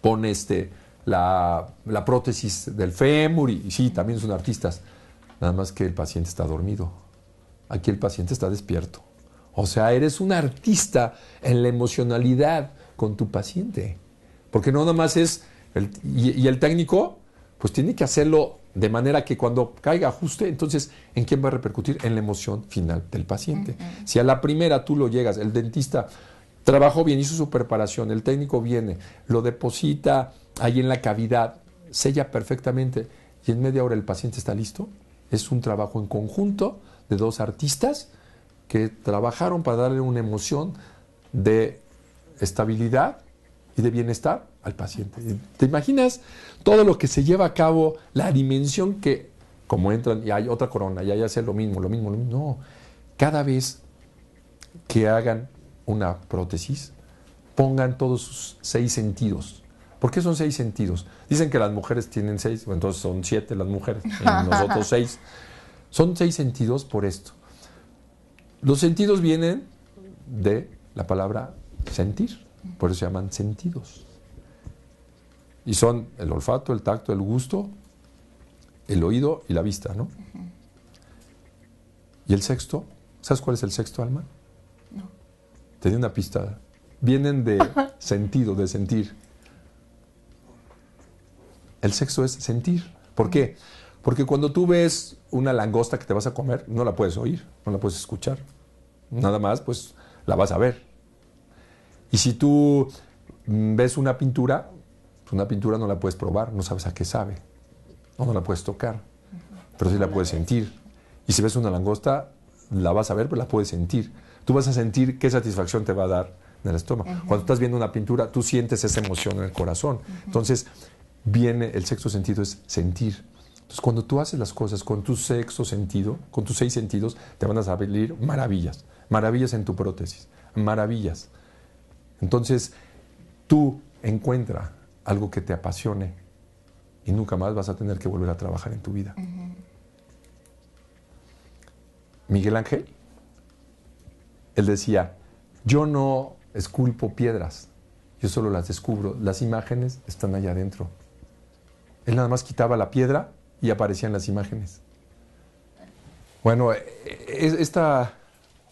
pone este, la, prótesis del fémur y, sí, también son artistas. Nada más que el paciente está dormido. Aquí el paciente está despierto. O sea, eres un artista en la emocionalidad con tu paciente. Porque no nada más es, y, el técnico, pues tiene que hacerlo de manera que cuando caiga ajuste, entonces, ¿en quién va a repercutir? En la emoción final del paciente. Si a la primera tú lo llegas, el dentista Trabajó bien, hizo su preparación, el técnico viene, lo deposita ahí en la cavidad, sella perfectamente y en media hora el paciente está listo. Es un trabajo en conjunto de dos artistas que trabajaron para darle una emoción de estabilidad y de bienestar al paciente. ¿Te imaginas todo lo que se lleva a cabo, la dimensión que, como entran y hay otra corona y ahí hace lo mismo, lo mismo, lo mismo? No, cada vez que hagan una prótesis, pongan todos sus seis sentidos. ¿Por qué son seis sentidos? Dicen que las mujeres tienen seis, entonces son siete las mujeres, nosotros seis. Son seis sentidos por esto. Los sentidos vienen de la palabra sentir, por eso se llaman sentidos. Y son el olfato, el tacto, el gusto, el oído y la vista, ¿no? Y el sexto, ¿sabes cuál es el sexto alma? Te di una pista. Vienen de sentido, de sentir. El sexo es sentir. ¿Por qué? Porque cuando tú ves una langosta que te vas a comer, no la puedes oír, no la puedes escuchar. Nada más, pues la vas a ver. Y si tú mm, ves una pintura, pues, una pintura no la puedes probar, no sabes a qué sabe, no la puedes tocar, pero sí la puedes sentir. Y si ves una langosta, la vas a ver, pero la puedes sentir tú vas a sentir qué satisfacción te va a dar en el estómago. Cuando estás viendo una pintura, tú sientes esa emoción en el corazón. Entonces, viene el sexto sentido es sentir. Entonces, cuando tú haces las cosas con tu sexto sentido, con tus seis sentidos, te van a salir maravillas. Maravillas en tu prótesis. Maravillas. Entonces, tú encuentra algo que te apasione y nunca más vas a tener que volver a trabajar en tu vida. Miguel Ángel él decía, yo no esculpo piedras, yo solo las descubro, las imágenes están allá adentro. Él nada más quitaba la piedra y aparecían las imágenes. Bueno, e, e, esta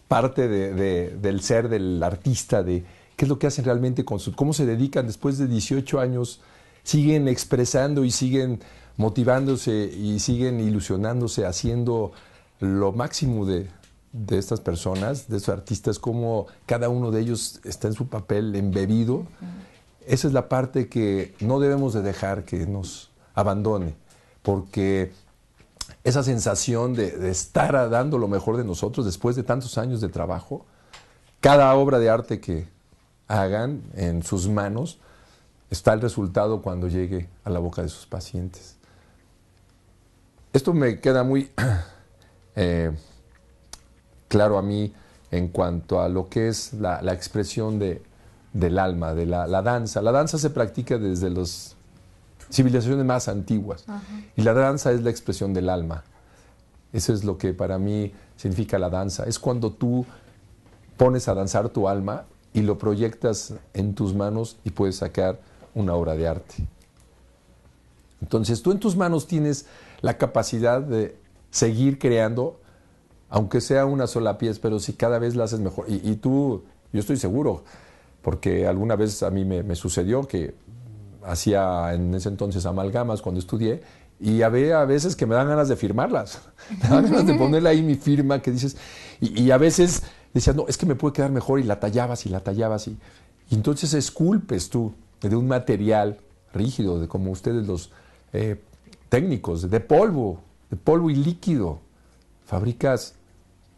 parte del ser del artista, de qué es lo que hacen realmente con su, cómo se dedican después de 18 años, siguen expresando y siguen motivándose y siguen ilusionándose haciendo lo máximo de, de estas personas, de estos artistas, como cada uno de ellos está en su papel embebido. Esa es la parte que no debemos de dejar que nos abandone, porque esa sensación de, estar dando lo mejor de nosotros después de tantos años de trabajo, cada obra de arte que hagan en sus manos, está el resultado cuando llegue a la boca de sus pacientes. Esto me queda muy... Eh, claro a mí en cuanto a lo que es la, expresión del alma, de la, danza. La danza se practica desde las civilizaciones más antiguas y la danza es la expresión del alma. Eso es lo que para mí significa la danza. Es cuando tú pones a danzar tu alma y lo proyectas en tus manos y puedes sacar una obra de arte. Entonces tú en tus manos tienes la capacidad de seguir creando aunque sea una sola pieza, pero si cada vez la haces mejor. Y, tú, yo estoy seguro, porque alguna vez a mí me, sucedió que hacía en ese entonces amalgamas cuando estudié y había a veces que me dan ganas de firmarlas, me dan ganas de ponerle ahí mi firma que dices, y, a veces decías, no, es que me puede quedar mejor y la tallabas y la tallabas y, entonces esculpes tú de un material rígido, de como ustedes los eh, técnicos, de polvo, de polvo y líquido, fabricas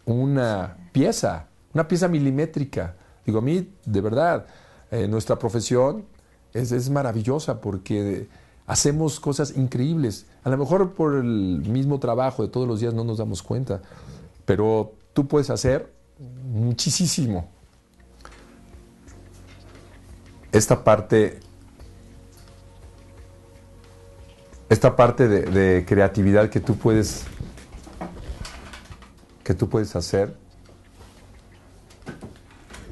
una pieza, una pieza milimétrica. Digo, a mí, de verdad, eh, nuestra profesión es, maravillosa porque hacemos cosas increíbles. A lo mejor por el mismo trabajo de todos los días no nos damos cuenta, pero tú puedes hacer muchísimo. Esta parte, esta parte de creatividad que tú puedes que tú puedes hacer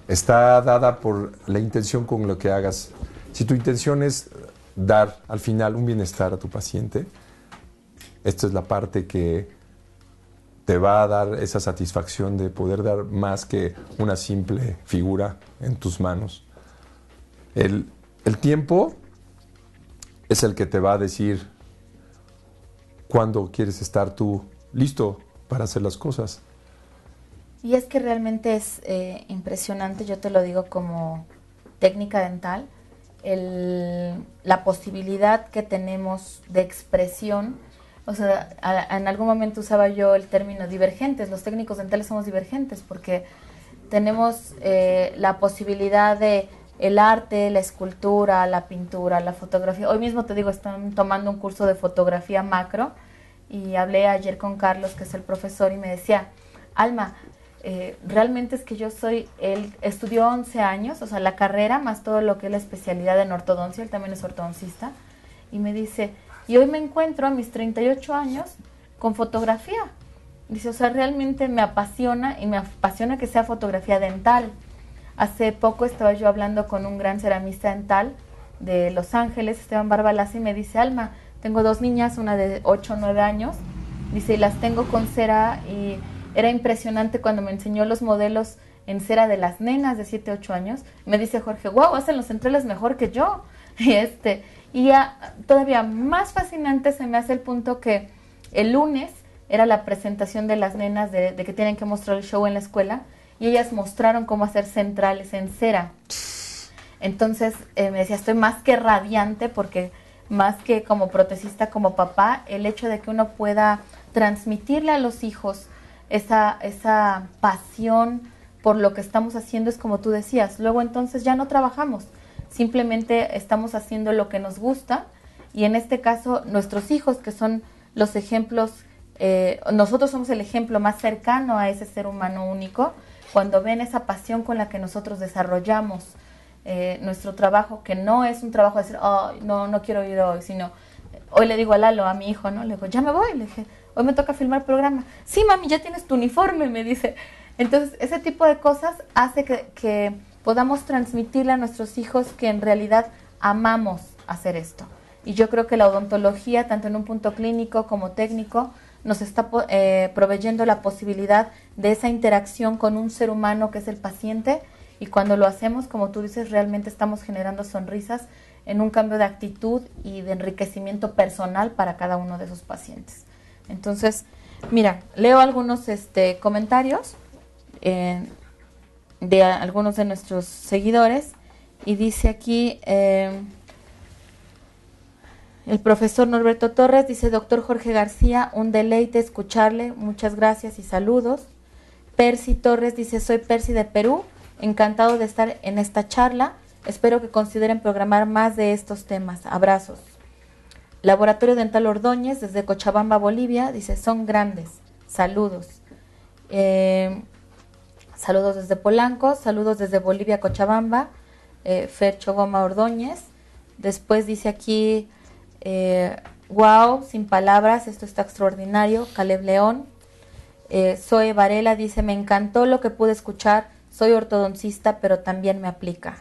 está dada por la intención con lo que hagas. Si tu intención es dar al final un bienestar a tu paciente, esta es la parte que te va a dar esa satisfacción de poder dar más que una simple figura en tus manos. El, tiempo es el que te va a decir cuándo quieres estar tú listo para hacer las cosas. Y es que realmente es eh, impresionante, yo te lo digo como técnica dental, la posibilidad que tenemos de expresión. O sea, en algún momento usaba yo el término divergentes, los técnicos dentales somos divergentes porque tenemos eh, la posibilidad de el arte, la escultura, la pintura, la fotografía. Hoy mismo te digo, están tomando un curso de fotografía macro y hablé ayer con Carlos, que es el profesor, y me decía, Alma, eh, realmente es que yo soy, él estudió 11 años, o sea, la carrera más todo lo que es la especialidad en ortodoncia, él también es ortodoncista, y me dice, y hoy me encuentro a mis 38 años con fotografía. Dice, o sea, realmente me apasiona y me apasiona que sea fotografía dental. Hace poco estaba yo hablando con un gran ceramista dental de Los Ángeles, Esteban Barbalazzi, y me dice, Alma, tengo dos niñas, una de 8 o 9 años. Dice, y las tengo con cera y era impresionante cuando me enseñó los modelos en cera de las nenas de 7, 8 años. Me dice Jorge, wow, hacen los centrales mejor que yo. Y, este, y todavía más fascinante se me hace el punto que el lunes era la presentación de las nenas de, que tienen que mostrar el show en la escuela y ellas mostraron cómo hacer centrales en cera. Entonces eh, me decía, estoy más que radiante porque más que como protecista, como papá, el hecho de que uno pueda transmitirle a los hijos esa, esa pasión por lo que estamos haciendo es como tú decías. Luego entonces ya no trabajamos, simplemente estamos haciendo lo que nos gusta y en este caso nuestros hijos que son los ejemplos, eh, nosotros somos el ejemplo más cercano a ese ser humano único cuando ven esa pasión con la que nosotros desarrollamos eh, nuestro trabajo, que no es un trabajo de decir, no, no quiero ir hoy, sino, hoy le digo a Lalo, a mi hijo, ¿no? Le digo, ya me voy, le dije, hoy me toca filmar programa. Sí, mami, ya tienes tu uniforme, me dice. Entonces, ese tipo de cosas hace que, podamos transmitirle a nuestros hijos que en realidad amamos hacer esto. Y yo creo que la odontología, tanto en un punto clínico como técnico, nos está eh, proveyendo la posibilidad de esa interacción con un ser humano que es el paciente y cuando lo hacemos, como tú dices, realmente estamos generando sonrisas en un cambio de actitud y de enriquecimiento personal para cada uno de esos pacientes. Entonces, mira, leo algunos este, comentarios eh, de algunos de nuestros seguidores y dice aquí... Eh, el profesor Norberto Torres dice, doctor Jorge García, un deleite escucharle, muchas gracias y saludos. Percy Torres dice, soy Percy de Perú, Encantado de estar en esta charla. Espero que consideren programar más de estos temas. Abrazos. Laboratorio Dental Ordóñez desde Cochabamba, Bolivia. Dice, son grandes. Saludos. Eh, saludos desde Polanco. Saludos desde Bolivia, Cochabamba. Eh, Fer Chogoma Ordóñez. Después dice aquí, wow, eh, sin palabras, esto está extraordinario. Caleb León. Zoe Varela dice, me encantó lo que pude escuchar soy ortodoncista, pero también me aplica.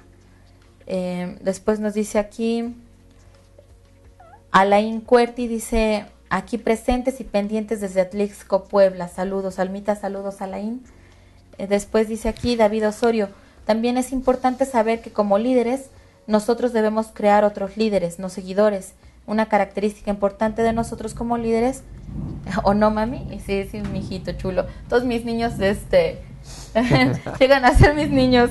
Eh, después nos dice aquí, Alain Cuerti dice, aquí presentes y pendientes desde Atlixco, Puebla. Saludos, Almita, saludos, Alain. Eh, después dice aquí David Osorio, también es importante saber que como líderes, nosotros debemos crear otros líderes, no seguidores. Una característica importante de nosotros como líderes, o no mami, sí, sí, mi hijito chulo. Todos mis niños, este, llegan a ser mis niños.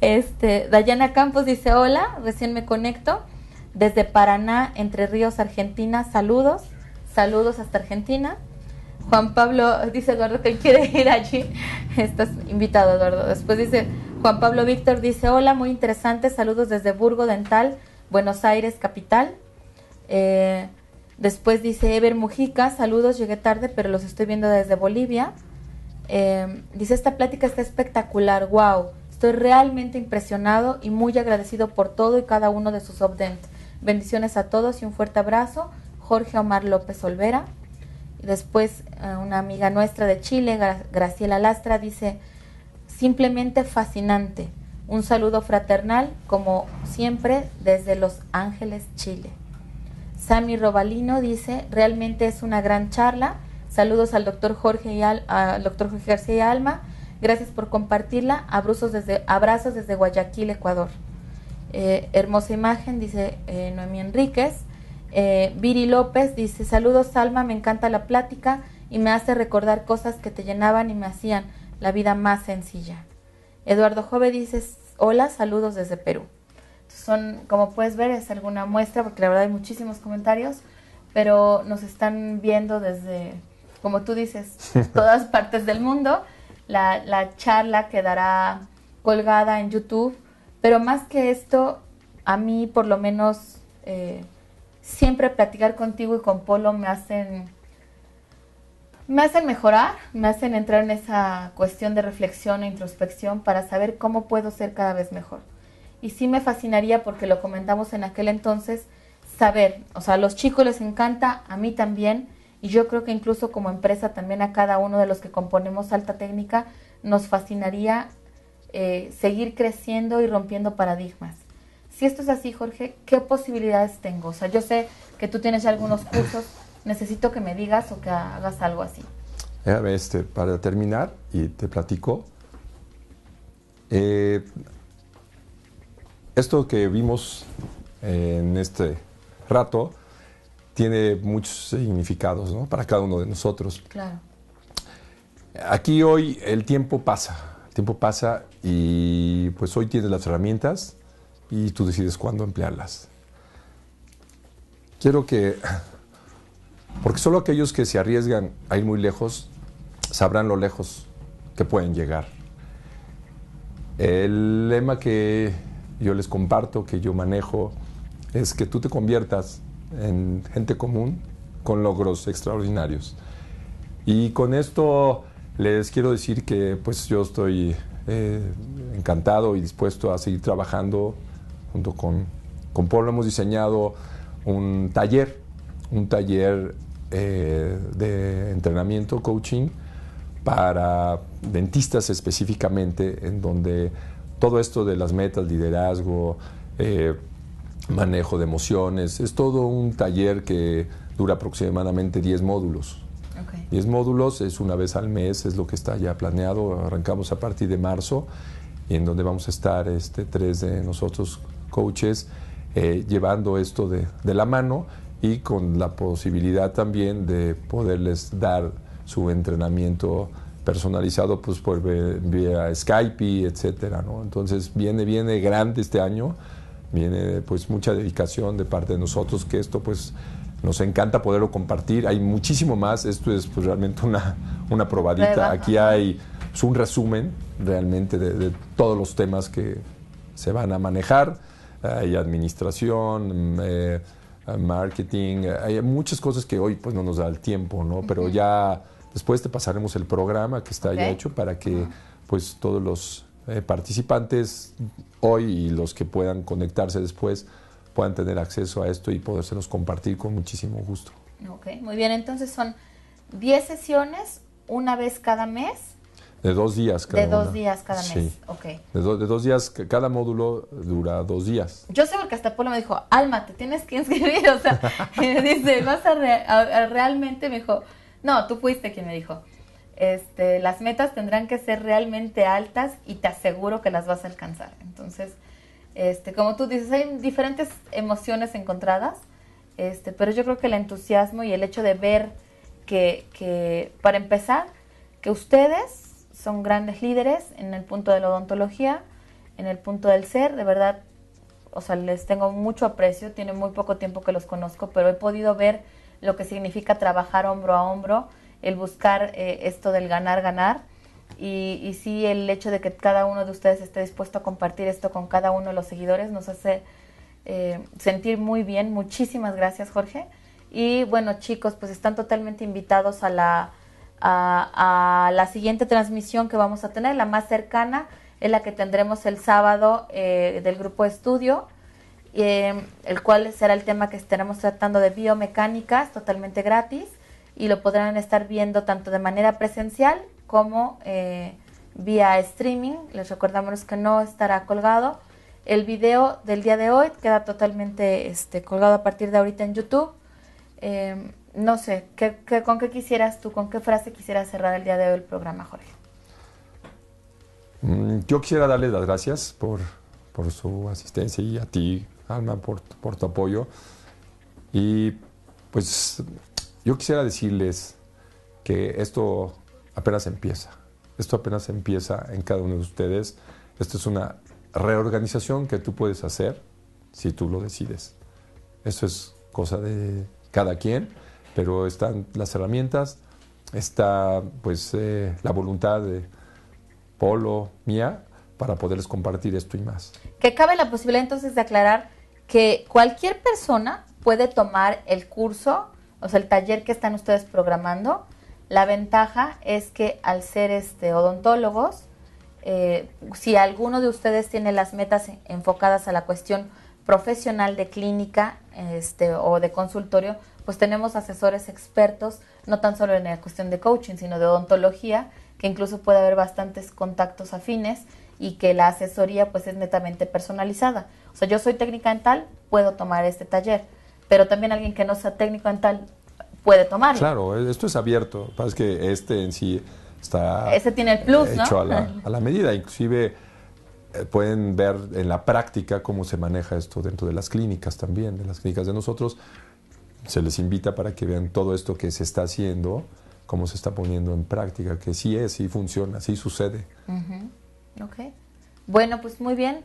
Este, Dayana Campos dice, hola, recién me conecto desde Paraná, Entre Ríos, Argentina, saludos, saludos hasta Argentina. Juan Pablo dice Eduardo que quiere ir allí. Estás invitado, Eduardo. Después dice Juan Pablo Víctor dice, hola, muy interesante, saludos desde Burgo Dental, Buenos Aires, capital. Eh, después dice Ever Mujica, saludos, llegué tarde, pero los estoy viendo desde Bolivia. Eh, dice, esta plática está espectacular, wow. Estoy realmente impresionado y muy agradecido por todo y cada uno de sus updates. Bendiciones a todos y un fuerte abrazo. Jorge Omar López Olvera. Y después eh, una amiga nuestra de Chile, Graciela Lastra, dice, simplemente fascinante. Un saludo fraternal, como siempre, desde Los Ángeles, Chile. Sammy Robalino dice, realmente es una gran charla Saludos al doctor Jorge, y al, doctor Jorge García y Alma. Gracias por compartirla. Abrazos desde, abrazos desde Guayaquil, Ecuador. Eh, hermosa imagen, dice eh, Noemí Enríquez. Eh, Viri López dice, saludos Alma, me encanta la plática y me hace recordar cosas que te llenaban y me hacían la vida más sencilla. Eduardo Jove dice, hola, saludos desde Perú. son, como puedes ver, es alguna muestra, porque la verdad hay muchísimos comentarios, pero nos están viendo desde como tú dices, todas partes del mundo. La, charla quedará colgada en YouTube, pero más que esto, a mí por lo menos eh, siempre platicar contigo y con Polo me hacen me hacen mejorar, me hacen entrar en esa cuestión de reflexión e introspección para saber cómo puedo ser cada vez mejor. Y sí me fascinaría, porque lo comentamos en aquel entonces, saber, o sea, a los chicos les encanta, a mí también, y yo creo que incluso como empresa también a cada uno de los que componemos alta técnica nos fascinaría eh, seguir creciendo y rompiendo paradigmas. Si esto es así, Jorge, ¿qué posibilidades tengo? O sea, yo sé que tú tienes algunos cursos, necesito que me digas o que hagas algo así. Este, para terminar, y te platico, eh, esto que vimos en este rato tiene muchos significados para cada uno de nosotros. Claro. Aquí hoy el tiempo pasa, el tiempo pasa y pues hoy tienes las herramientas y tú decides cuándo emplearlas. Quiero que, porque solo aquellos que se arriesgan a ir muy lejos sabrán lo lejos que pueden llegar. El lema que yo les comparto, que yo manejo, es que tú te conviertas en gente común con logros extraordinarios. Y con esto les quiero decir que pues yo estoy eh, encantado y dispuesto a seguir trabajando junto con, con Polo. Hemos diseñado un taller, un taller eh, de entrenamiento, coaching, para dentistas específicamente, en donde todo esto de las metas, liderazgo, eh, manejo de emociones. Es todo un taller que dura aproximadamente 10 módulos. 10 módulos es una vez al mes, es lo que está ya planeado. Arrancamos a partir de marzo y en donde vamos a estar este, tres de nosotros coaches eh, llevando esto de, la mano y con la posibilidad también de poderles dar su entrenamiento personalizado pues por vía Skype, etcétera, Entonces viene viene grande este año viene pues mucha dedicación de parte de nosotros que esto pues nos encanta poderlo compartir. Hay muchísimo más, esto es pues realmente una, una probadita. Aquí hay pues, un resumen realmente de, todos los temas que se van a manejar. Hay administración, mm, eh, marketing, hay muchas cosas que hoy pues no nos da el tiempo, ¿no? Pero ya después te pasaremos el programa que está ya hecho para que pues todos los eh, participantes hoy y los que puedan conectarse después puedan tener acceso a esto y podérselos compartir con muchísimo gusto. muy bien, entonces son 10 sesiones, una vez cada mes. De dos días cada De dos días cada mes. Sí. De, dos días, cada módulo dura dos días. Yo sé porque hasta Polo me dijo, Alma, te tienes que inscribir. O sea, dice, vas a, realmente, me dijo, no, tú fuiste quien me dijo. Este, las metas tendrán que ser realmente altas y te aseguro que las vas a alcanzar. Entonces, este, como tú dices, hay diferentes emociones encontradas, este, pero yo creo que el entusiasmo y el hecho de ver que, que, para empezar, que ustedes son grandes líderes en el punto de la odontología, en el punto del ser, de verdad, o sea, les tengo mucho aprecio, tiene muy poco tiempo que los conozco, pero he podido ver lo que significa trabajar hombro a hombro, el buscar eh, esto del ganar, ganar. Y, y sí, el hecho de que cada uno de ustedes esté dispuesto a compartir esto con cada uno de los seguidores nos hace eh, sentir muy bien. Muchísimas gracias, Jorge. Y bueno, chicos, pues están totalmente invitados a la, a, la siguiente transmisión que vamos a tener, la más cercana es la que tendremos el sábado eh, del grupo estudio, el cual será el tema que estaremos tratando de biomecánicas, totalmente gratis y lo podrán estar viendo tanto de manera presencial como eh, vía streaming. Les recordamos que no estará colgado. El video del día de hoy queda totalmente este, colgado a partir de ahorita en YouTube. Eh, no sé, con qué quisieras tú, con qué frase quisieras cerrar el día de hoy el programa, Jorge? Mm, yo quisiera darles las gracias por, su asistencia y a ti, Alma, por, por tu apoyo. Y pues yo quisiera decirles que esto apenas empieza. Esto apenas empieza en cada uno de ustedes. Esto es una reorganización que tú puedes hacer si tú lo decides. Esto es cosa de cada quien, pero están las herramientas, está pues eh, la voluntad de Polo, mía, para poderles compartir esto y más. Que cabe la posibilidad entonces de aclarar que cualquier persona puede tomar el curso o sea, el taller que están ustedes programando, la ventaja es que al ser este, odontólogos, eh, si alguno de ustedes tiene las metas enfocadas a la cuestión profesional de clínica este, o de consultorio, pues tenemos asesores expertos, no tan solo en la cuestión de coaching, sino de odontología, que incluso puede haber bastantes contactos afines y que la asesoría pues es netamente personalizada. O sea, yo soy técnica tal puedo tomar este taller pero también alguien que no sea técnico en tal puede tomarlo. Claro, esto es abierto, es que este en sí está Ese tiene el plus, ¿no? a, la, medida, inclusive eh, pueden ver en la práctica cómo se maneja esto dentro de las clínicas también, de las clínicas de nosotros. Se les invita para que vean todo esto que se está haciendo, cómo se está poniendo en práctica, que sí es, sí funciona, sí sucede. okay. Bueno, pues muy bien.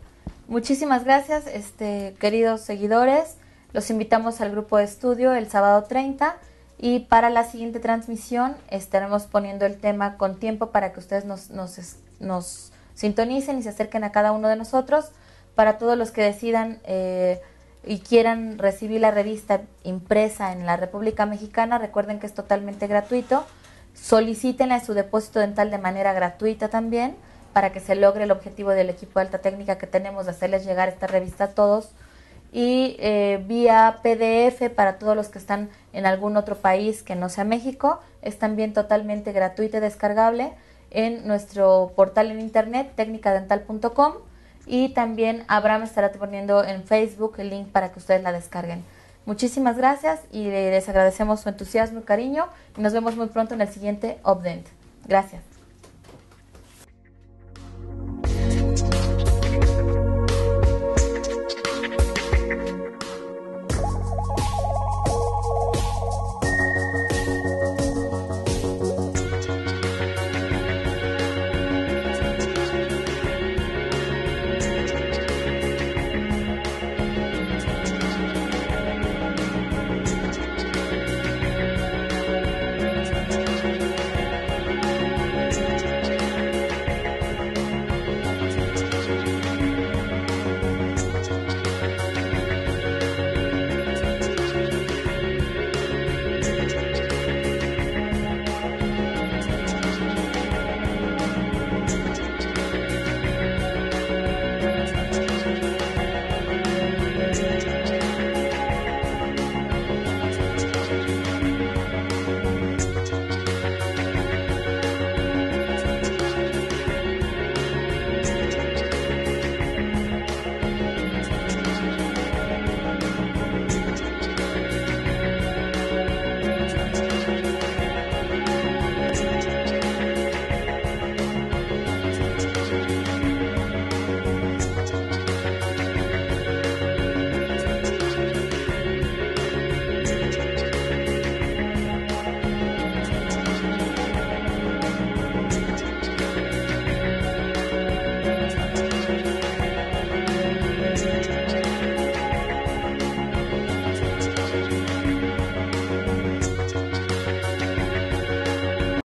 Muchísimas gracias, este, queridos seguidores. Los invitamos al grupo de estudio el sábado 30 y para la siguiente transmisión estaremos poniendo el tema con tiempo para que ustedes nos, nos, sintonicen y se acerquen a cada uno de nosotros. Para todos los que decidan eh, y quieran recibir la revista impresa en la República Mexicana, recuerden que es totalmente gratuito. Solicítenla a su depósito dental de manera gratuita también para que se logre el objetivo del equipo de alta técnica que tenemos de hacerles llegar esta revista a todos y eh, vía PDF para todos los que están en algún otro país que no sea México. Es también totalmente gratuita y descargable en nuestro portal en internet tecnicadental.com y también Abraham estará poniendo en Facebook el link para que ustedes la descarguen. Muchísimas gracias y les agradecemos su entusiasmo y cariño y nos vemos muy pronto en el siguiente update. Gracias.